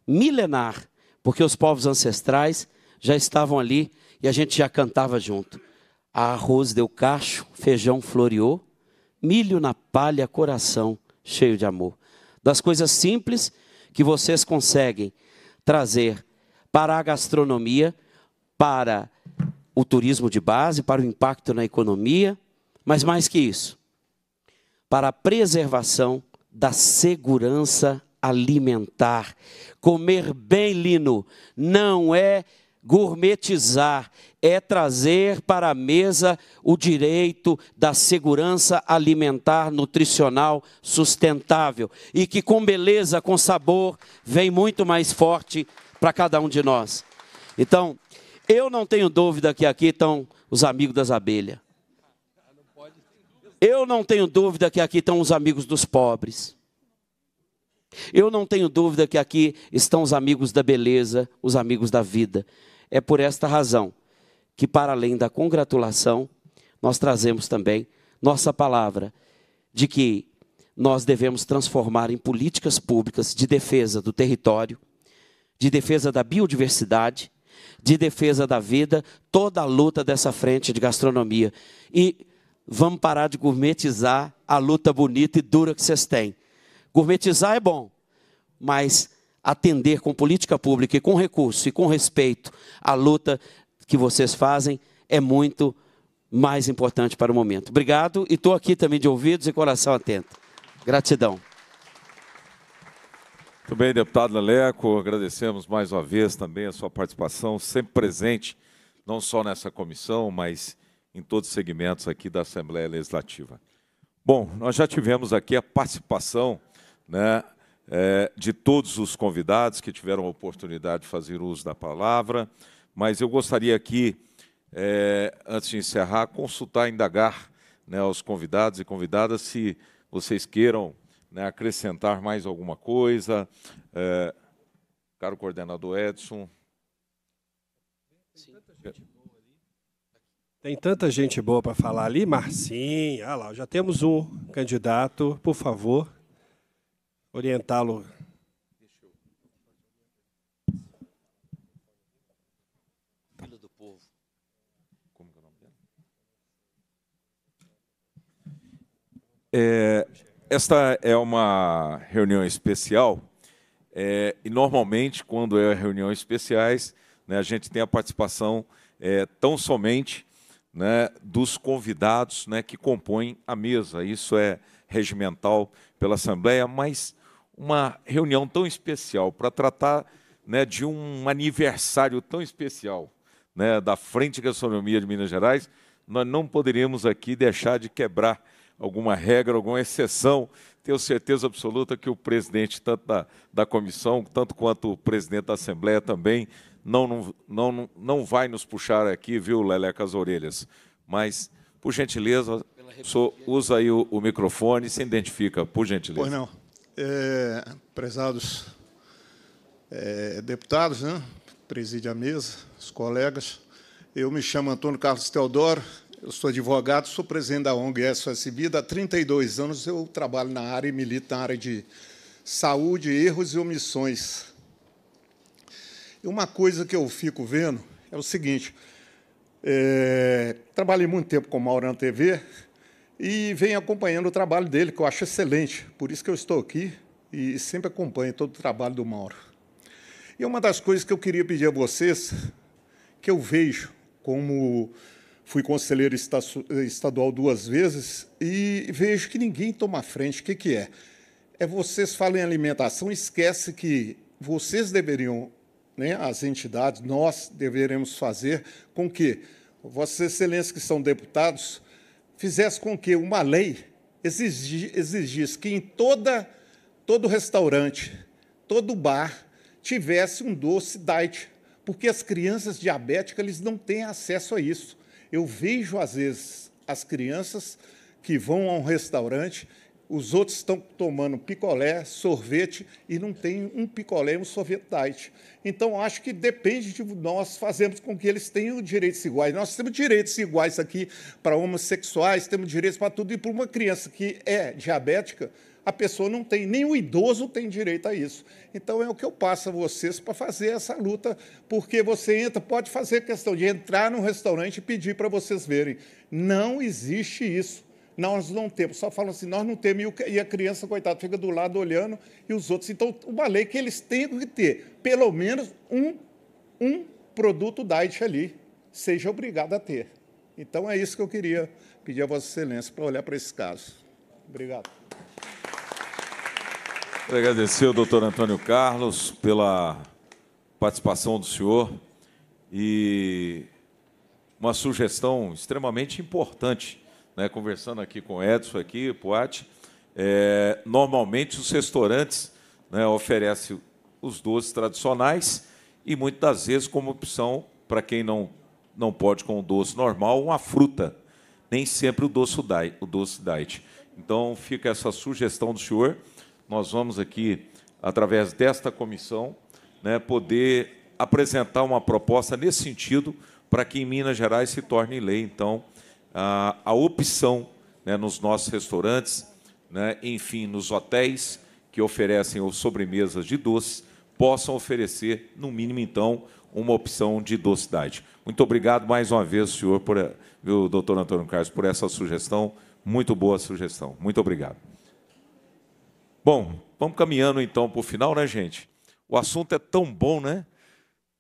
milenar, porque os povos ancestrais já estavam ali e a gente já cantava junto. Arroz deu cacho, feijão floreou, milho na palha, coração cheio de amor. Das coisas simples que vocês conseguem trazer para a gastronomia, para o turismo de base, para o impacto na economia, mas mais que isso, para a preservação da segurança alimentar. Comer bem, Lino, não é gourmetizar, é trazer para a mesa o direito da segurança alimentar, nutricional, sustentável e que com beleza, com sabor, vem muito mais forte para cada um de nós. Então, eu não tenho dúvida que aqui estão os amigos das abelhas. Eu não tenho dúvida que aqui estão os amigos dos pobres. Eu não tenho dúvida que aqui estão os amigos da beleza, os amigos da vida. É por esta razão que, para além da congratulação, nós trazemos também nossa palavra de que nós devemos transformar em políticas públicas de defesa do território, de defesa da biodiversidade, de defesa da vida, toda a luta dessa frente de gastronomia. E vamos parar de gourmetizar a luta bonita e dura que vocês têm. Gourmetizar é bom, mas atender com política pública e com recurso e com respeito à luta que vocês fazem é muito mais importante para o momento. Obrigado e estou aqui também de ouvidos e coração atento. Gratidão. Muito bem, deputado Leleco, agradecemos mais uma vez também a sua participação, sempre presente, não só nessa comissão, mas em todos os segmentos aqui da Assembleia Legislativa. Bom, nós já tivemos aqui a participação né, é, de todos os convidados que tiveram a oportunidade de fazer uso da palavra, mas eu gostaria aqui, é, antes de encerrar, consultar, indagar né, aos convidados e convidadas se vocês queiram né, acrescentar mais alguma coisa. É, caro coordenador Edson. Tem tanta gente boa para falar ali, Marcinho. Ah lá, já temos um candidato, por favor, orientá-lo. Filho do povo. Como é o nome dele? É, esta é uma reunião especial é, e, normalmente, quando é reuniões especiais, né, a gente tem a participação é, tão somente né, dos convidados né, que compõem a mesa. Isso é regimental pela Assembleia, mas uma reunião tão especial para tratar né, de um aniversário tão especial né, da Frente de Gastronomia de Minas Gerais, nós não poderíamos aqui deixar de quebrar alguma regra, alguma exceção. Tenho certeza absoluta que o presidente, tanto da, da comissão, tanto quanto o presidente da Assembleia também, não, não, não, não vai nos puxar aqui, viu, Leleca, as orelhas. Mas, por gentileza, so, usa aí o, o, microfone e se identifica, por gentileza. Pois não. É, prezados é, deputados, né? preside a mesa, os colegas. Eu me chamo Antônio Carlos Teodoro, eu sou advogado, sou presidente da ONG SOS Vida. Há 32 anos eu trabalho na área e milito na área de saúde, erros e omissões. E uma coisa que eu fico vendo é o seguinte: é, trabalhei muito tempo com o Mauro na TV e venho acompanhando o trabalho dele, que eu acho excelente. Por isso que eu estou aqui e sempre acompanho todo o trabalho do Mauro. E uma das coisas que eu queria pedir a vocês, que eu vejo como Fui conselheiro estadual duas vezes e vejo que ninguém toma frente. O que, que é? É vocês falam em alimentação, esquece que vocês deveriam, né, as entidades, nós deveremos fazer com que Vossas Excelências que são deputados fizesse com que uma lei exigisse, exigisse que em toda, todo restaurante, todo bar, tivesse um doce diet, porque as crianças diabéticas eles não têm acesso a isso. Eu vejo, às vezes, as crianças que vão a um restaurante, os outros estão tomando picolé, sorvete, e não tem um picolé e um sorvete diet. Então, acho que depende de nós fazermos com que eles tenham direitos iguais. Nós temos direitos iguais aqui para homossexuais, temos direitos para tudo, e para uma criança que é diabética, a pessoa não tem, nem o idoso tem direito a isso. Então é o que eu passo a vocês para fazer essa luta, porque você entra, pode fazer questão de entrar num restaurante e pedir para vocês verem. Não existe isso. Nós não temos, só falam assim, nós não temos, e a criança, coitada, fica do lado olhando, e os outros. Então, uma lei que eles têm que ter, pelo menos um, um produto diet ali, seja obrigado a ter. Então, é isso que eu queria pedir a Vossa Excelência para olhar para esse caso. Obrigado. Quero agradecer ao doutor Antônio Carlos pela participação do senhor e uma sugestão extremamente importante, né? conversando aqui com o Edson, aqui, Poate, é, normalmente os restaurantes né, oferecem os doces tradicionais e muitas das vezes como opção para quem não, não pode com o doce normal, uma fruta. Nem sempre o doce, o doce diet. Então fica essa sugestão do senhor nós vamos aqui, através desta comissão, né, poder apresentar uma proposta nesse sentido para que em Minas Gerais se torne lei, então, a, a opção né, nos nossos restaurantes, né, enfim, nos hotéis que oferecem ou sobremesas de doce, possam oferecer, no mínimo, então, uma opção de docidade. Muito obrigado mais uma vez, senhor, por, viu, doutor Antônio Carlos, por essa sugestão. Muito boa sugestão. Muito obrigado. Bom, vamos caminhando então para o final, né, gente? O assunto é tão bom, né?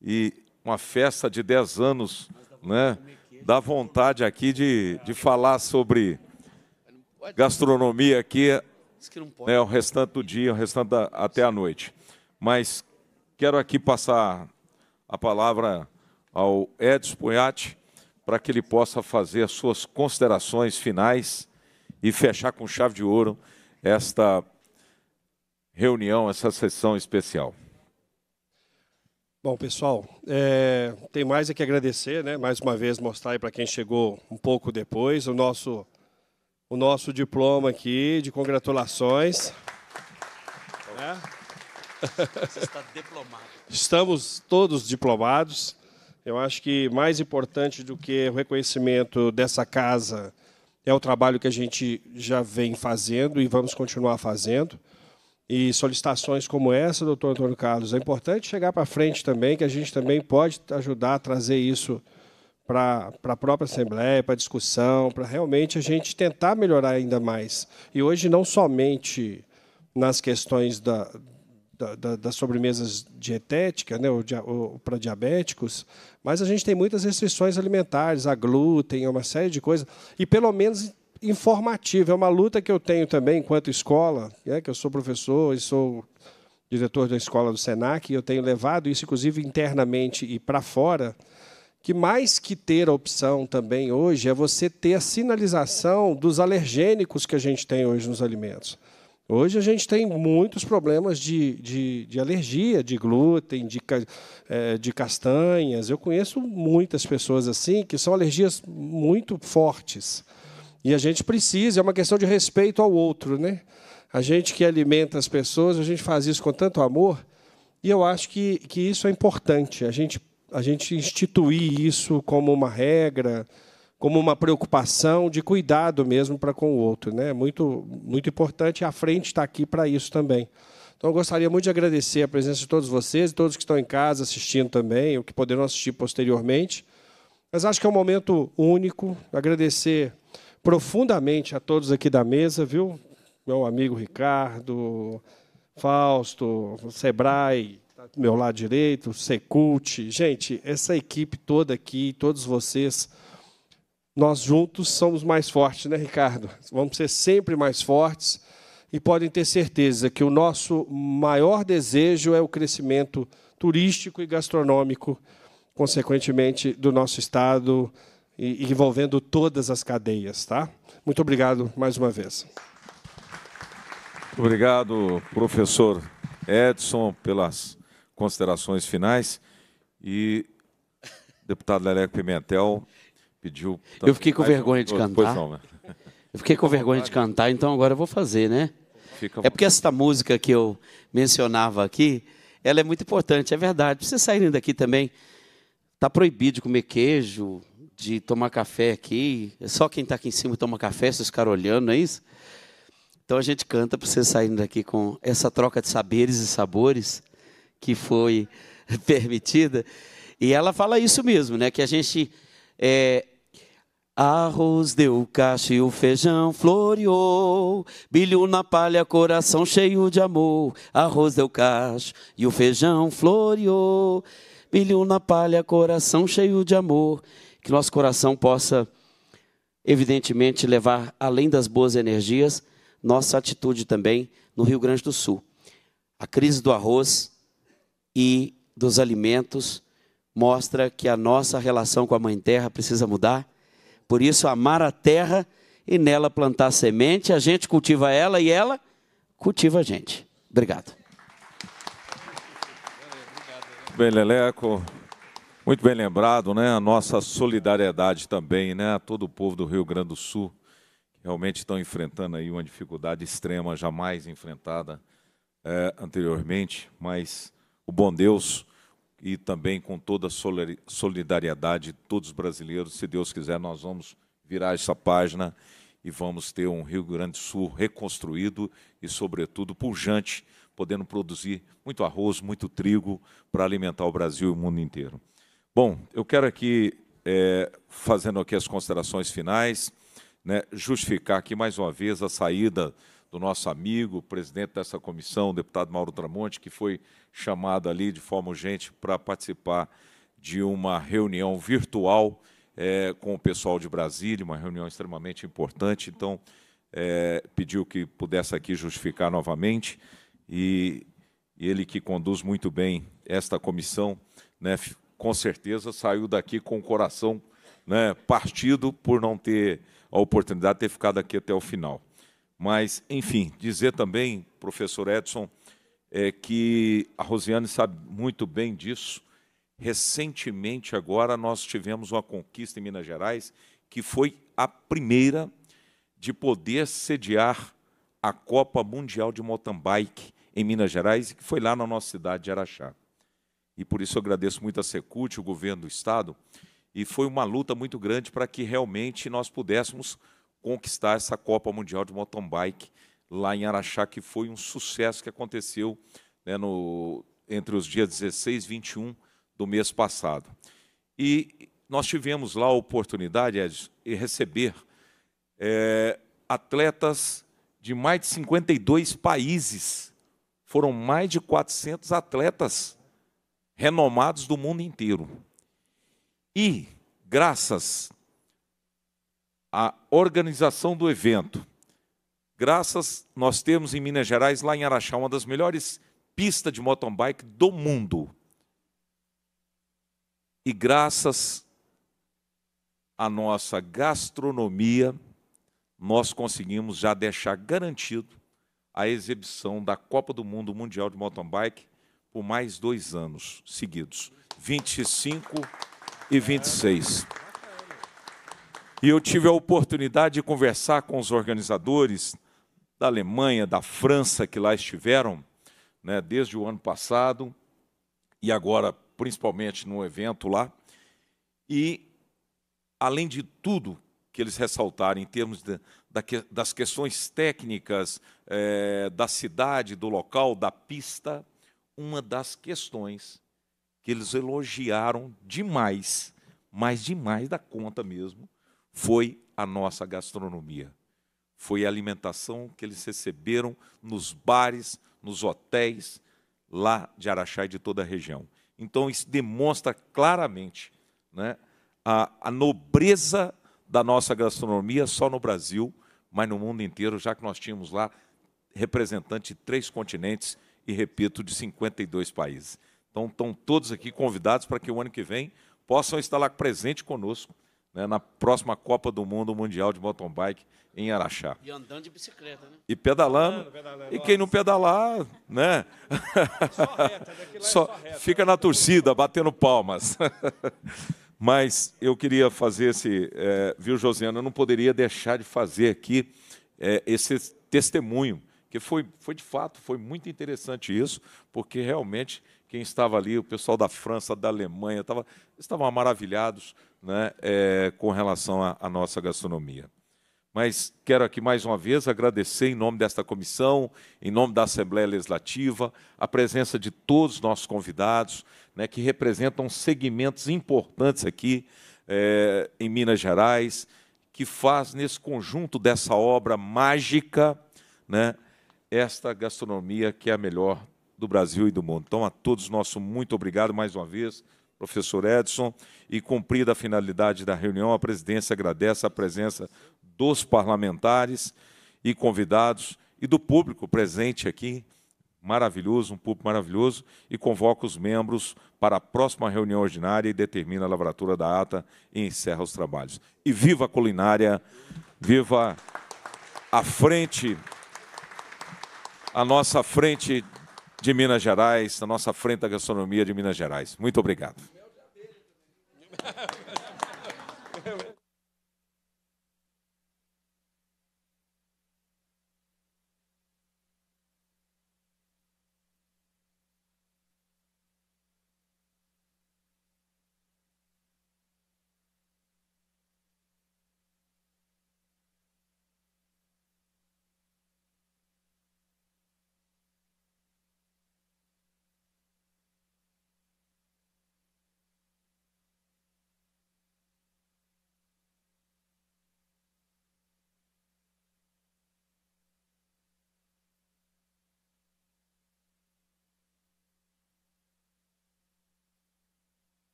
E uma festa de 10 anos, né? Dá vontade aqui de, de falar sobre gastronomia aqui né, o restante do dia, o restante da, até a noite. Mas quero aqui passar a palavra ao Edson Punhati para que ele possa fazer as suas considerações finais e fechar com chave de ouro esta reunião, essa sessão especial. Bom, pessoal, é, tem mais é que agradecer, né? Mais uma vez mostrar para quem chegou um pouco depois o nosso o nosso diploma aqui de congratulações. Né? Você está diplomado. Estamos todos diplomados. Eu acho que mais importante do que o reconhecimento dessa casa é o trabalho que a gente já vem fazendo e vamos continuar fazendo e solicitações como essa, doutor Antônio Carlos, é importante chegar para frente também, que a gente também pode ajudar a trazer isso para a própria Assembleia, para a discussão, para realmente a gente tentar melhorar ainda mais. E hoje, não somente nas questões da, da, da, das sobremesas dietéticas, né, para diabéticos, mas a gente tem muitas restrições alimentares, a glúten, uma série de coisas, e pelo menos informativa. É uma luta que eu tenho também enquanto escola, né, que eu sou professor e sou diretor da escola do SENAC, e eu tenho levado isso, inclusive, internamente e para fora, que mais que ter a opção também hoje é você ter a sinalização dos alergênicos que a gente tem hoje nos alimentos. Hoje a gente tem muitos problemas de, de, de alergia, de glúten, de, é, de castanhas. Eu conheço muitas pessoas assim que são alergias muito fortes. E a gente precisa, é uma questão de respeito ao outro, né? A gente que alimenta as pessoas, a gente faz isso com tanto amor, e eu acho que, que isso é importante, a gente, a gente instituir isso como uma regra, como uma preocupação de cuidado mesmo para com o outro. Né? Muito, muito importante, a frente está aqui para isso também. Então, eu gostaria muito de agradecer a presença de todos vocês, e todos que estão em casa assistindo também, ou que poderão assistir posteriormente. Mas acho que é um momento único, agradecer profundamente a todos aqui da mesa, viu? Meu amigo Ricardo, Fausto, Sebrae, tá meu lado direito, Secult, gente, essa equipe toda aqui, todos vocês, nós juntos somos mais fortes, né, Ricardo? Vamos ser sempre mais fortes e podem ter certeza que o nosso maior desejo é o crescimento turístico e gastronômico, consequentemente, do nosso estado e, envolvendo todas as cadeias. Tá? Muito obrigado mais uma vez. Obrigado, professor Edson, pelas considerações finais. E o deputado Leleco Pimentel pediu. Também. Eu fiquei com vergonha de cantar. Não, né? Eu fiquei com vergonha de cantar, então agora eu vou fazer, né? É porque esta música que eu mencionava aqui, ela é muito importante, é verdade. Pra vocês saírem daqui também, está proibido de comer queijo, de tomar café aqui. É só quem está aqui em cima toma café, os caras olhando, não é isso? Então a gente canta para vocês saírem daqui com essa troca de saberes e sabores que foi *laughs* permitida. E ela fala isso mesmo, né? Que a gente é, Arroz deu cacho e o feijão floreou, milho na palha, coração cheio de amor. Arroz deu cacho e o feijão floreou, milho na palha, coração cheio de amor que nosso coração possa, evidentemente, levar além das boas energias, nossa atitude também no Rio Grande do Sul. A crise do arroz e dos alimentos mostra que a nossa relação com a Mãe Terra precisa mudar. Por isso, amar a terra e nela plantar semente, a gente cultiva ela e ela cultiva a gente. Obrigado. Bem, Leleco, muito bem lembrado, né? A nossa solidariedade também, né? A todo o povo do Rio Grande do Sul, que realmente estão enfrentando aí uma dificuldade extrema, jamais enfrentada é, anteriormente, mas o bom Deus e também com toda a solidariedade de todos os brasileiros, se Deus quiser, nós vamos virar essa página e vamos ter um Rio Grande do Sul reconstruído e, sobretudo, pujante, podendo produzir muito arroz, muito trigo para alimentar o Brasil e o mundo inteiro. Bom, eu quero aqui, é, fazendo aqui as considerações finais, né, justificar aqui mais uma vez a saída do nosso amigo, presidente dessa comissão, deputado Mauro Tramonte, que foi chamado ali de forma urgente para participar de uma reunião virtual é, com o pessoal de Brasília, uma reunião extremamente importante. Então, é, pediu que pudesse aqui justificar novamente e ele que conduz muito bem esta comissão, né, com certeza saiu daqui com o coração né, partido por não ter a oportunidade de ter ficado aqui até o final. Mas, enfim, dizer também, professor Edson, é que a Rosiane sabe muito bem disso. Recentemente, agora, nós tivemos uma conquista em Minas Gerais que foi a primeira de poder sediar a Copa Mundial de Mountain Bike em Minas Gerais, que foi lá na nossa cidade de Araxá e por isso eu agradeço muito a Secult, o governo do Estado, e foi uma luta muito grande para que realmente nós pudéssemos conquistar essa Copa Mundial de Mountain Bike lá em Araxá, que foi um sucesso que aconteceu né, no, entre os dias 16 e 21 do mês passado. E nós tivemos lá a oportunidade Ed, de receber é, atletas de mais de 52 países. Foram mais de 400 atletas renomados do mundo inteiro. E, graças à organização do evento, graças nós temos em Minas Gerais, lá em Araxá, uma das melhores pistas de mountain bike do mundo. E graças à nossa gastronomia, nós conseguimos já deixar garantido a exibição da Copa do Mundo Mundial de Mountain Bike por mais dois anos seguidos, 25 e 26. E eu tive a oportunidade de conversar com os organizadores da Alemanha, da França, que lá estiveram, né, desde o ano passado, e agora principalmente no evento lá. E, além de tudo que eles ressaltaram em termos de, da, das questões técnicas é, da cidade, do local, da pista, uma das questões que eles elogiaram demais, mas demais da conta mesmo, foi a nossa gastronomia. Foi a alimentação que eles receberam nos bares, nos hotéis lá de Araxá e de toda a região. Então, isso demonstra claramente né, a, a nobreza da nossa gastronomia, só no Brasil, mas no mundo inteiro, já que nós tínhamos lá representante de três continentes e, repito, de 52 países. Então, estão todos aqui convidados para que o ano que vem possam estar lá presente conosco né, na próxima Copa do Mundo Mundial de Mountain Bike em Araxá. E andando de bicicleta, né? E pedalando. pedalando e quem não pedalar, né? Só, reta, é só, só reta, fica na torcida, batendo palmas. *laughs* Mas eu queria fazer esse... É, viu, Josiana, eu não poderia deixar de fazer aqui é, esse testemunho que foi, foi de fato, foi muito interessante isso, porque realmente quem estava ali, o pessoal da França, da Alemanha, estava, estavam maravilhados né, é, com relação à, nossa gastronomia. Mas quero aqui mais uma vez agradecer em nome desta comissão, em nome da Assembleia Legislativa, a presença de todos os nossos convidados, né, que representam segmentos importantes aqui é, em Minas Gerais, que faz nesse conjunto dessa obra mágica, né, esta gastronomia que é a melhor do Brasil e do mundo. Então, a todos nosso muito obrigado mais uma vez, professor Edson. E cumprida a finalidade da reunião, a presidência agradece a presença dos parlamentares e convidados e do público presente aqui, maravilhoso, um público maravilhoso, e convoca os membros para a próxima reunião ordinária e determina a lavratura da ata e encerra os trabalhos. E viva a culinária, viva a frente a nossa frente de Minas Gerais, a nossa frente da gastronomia de Minas Gerais. Muito obrigado.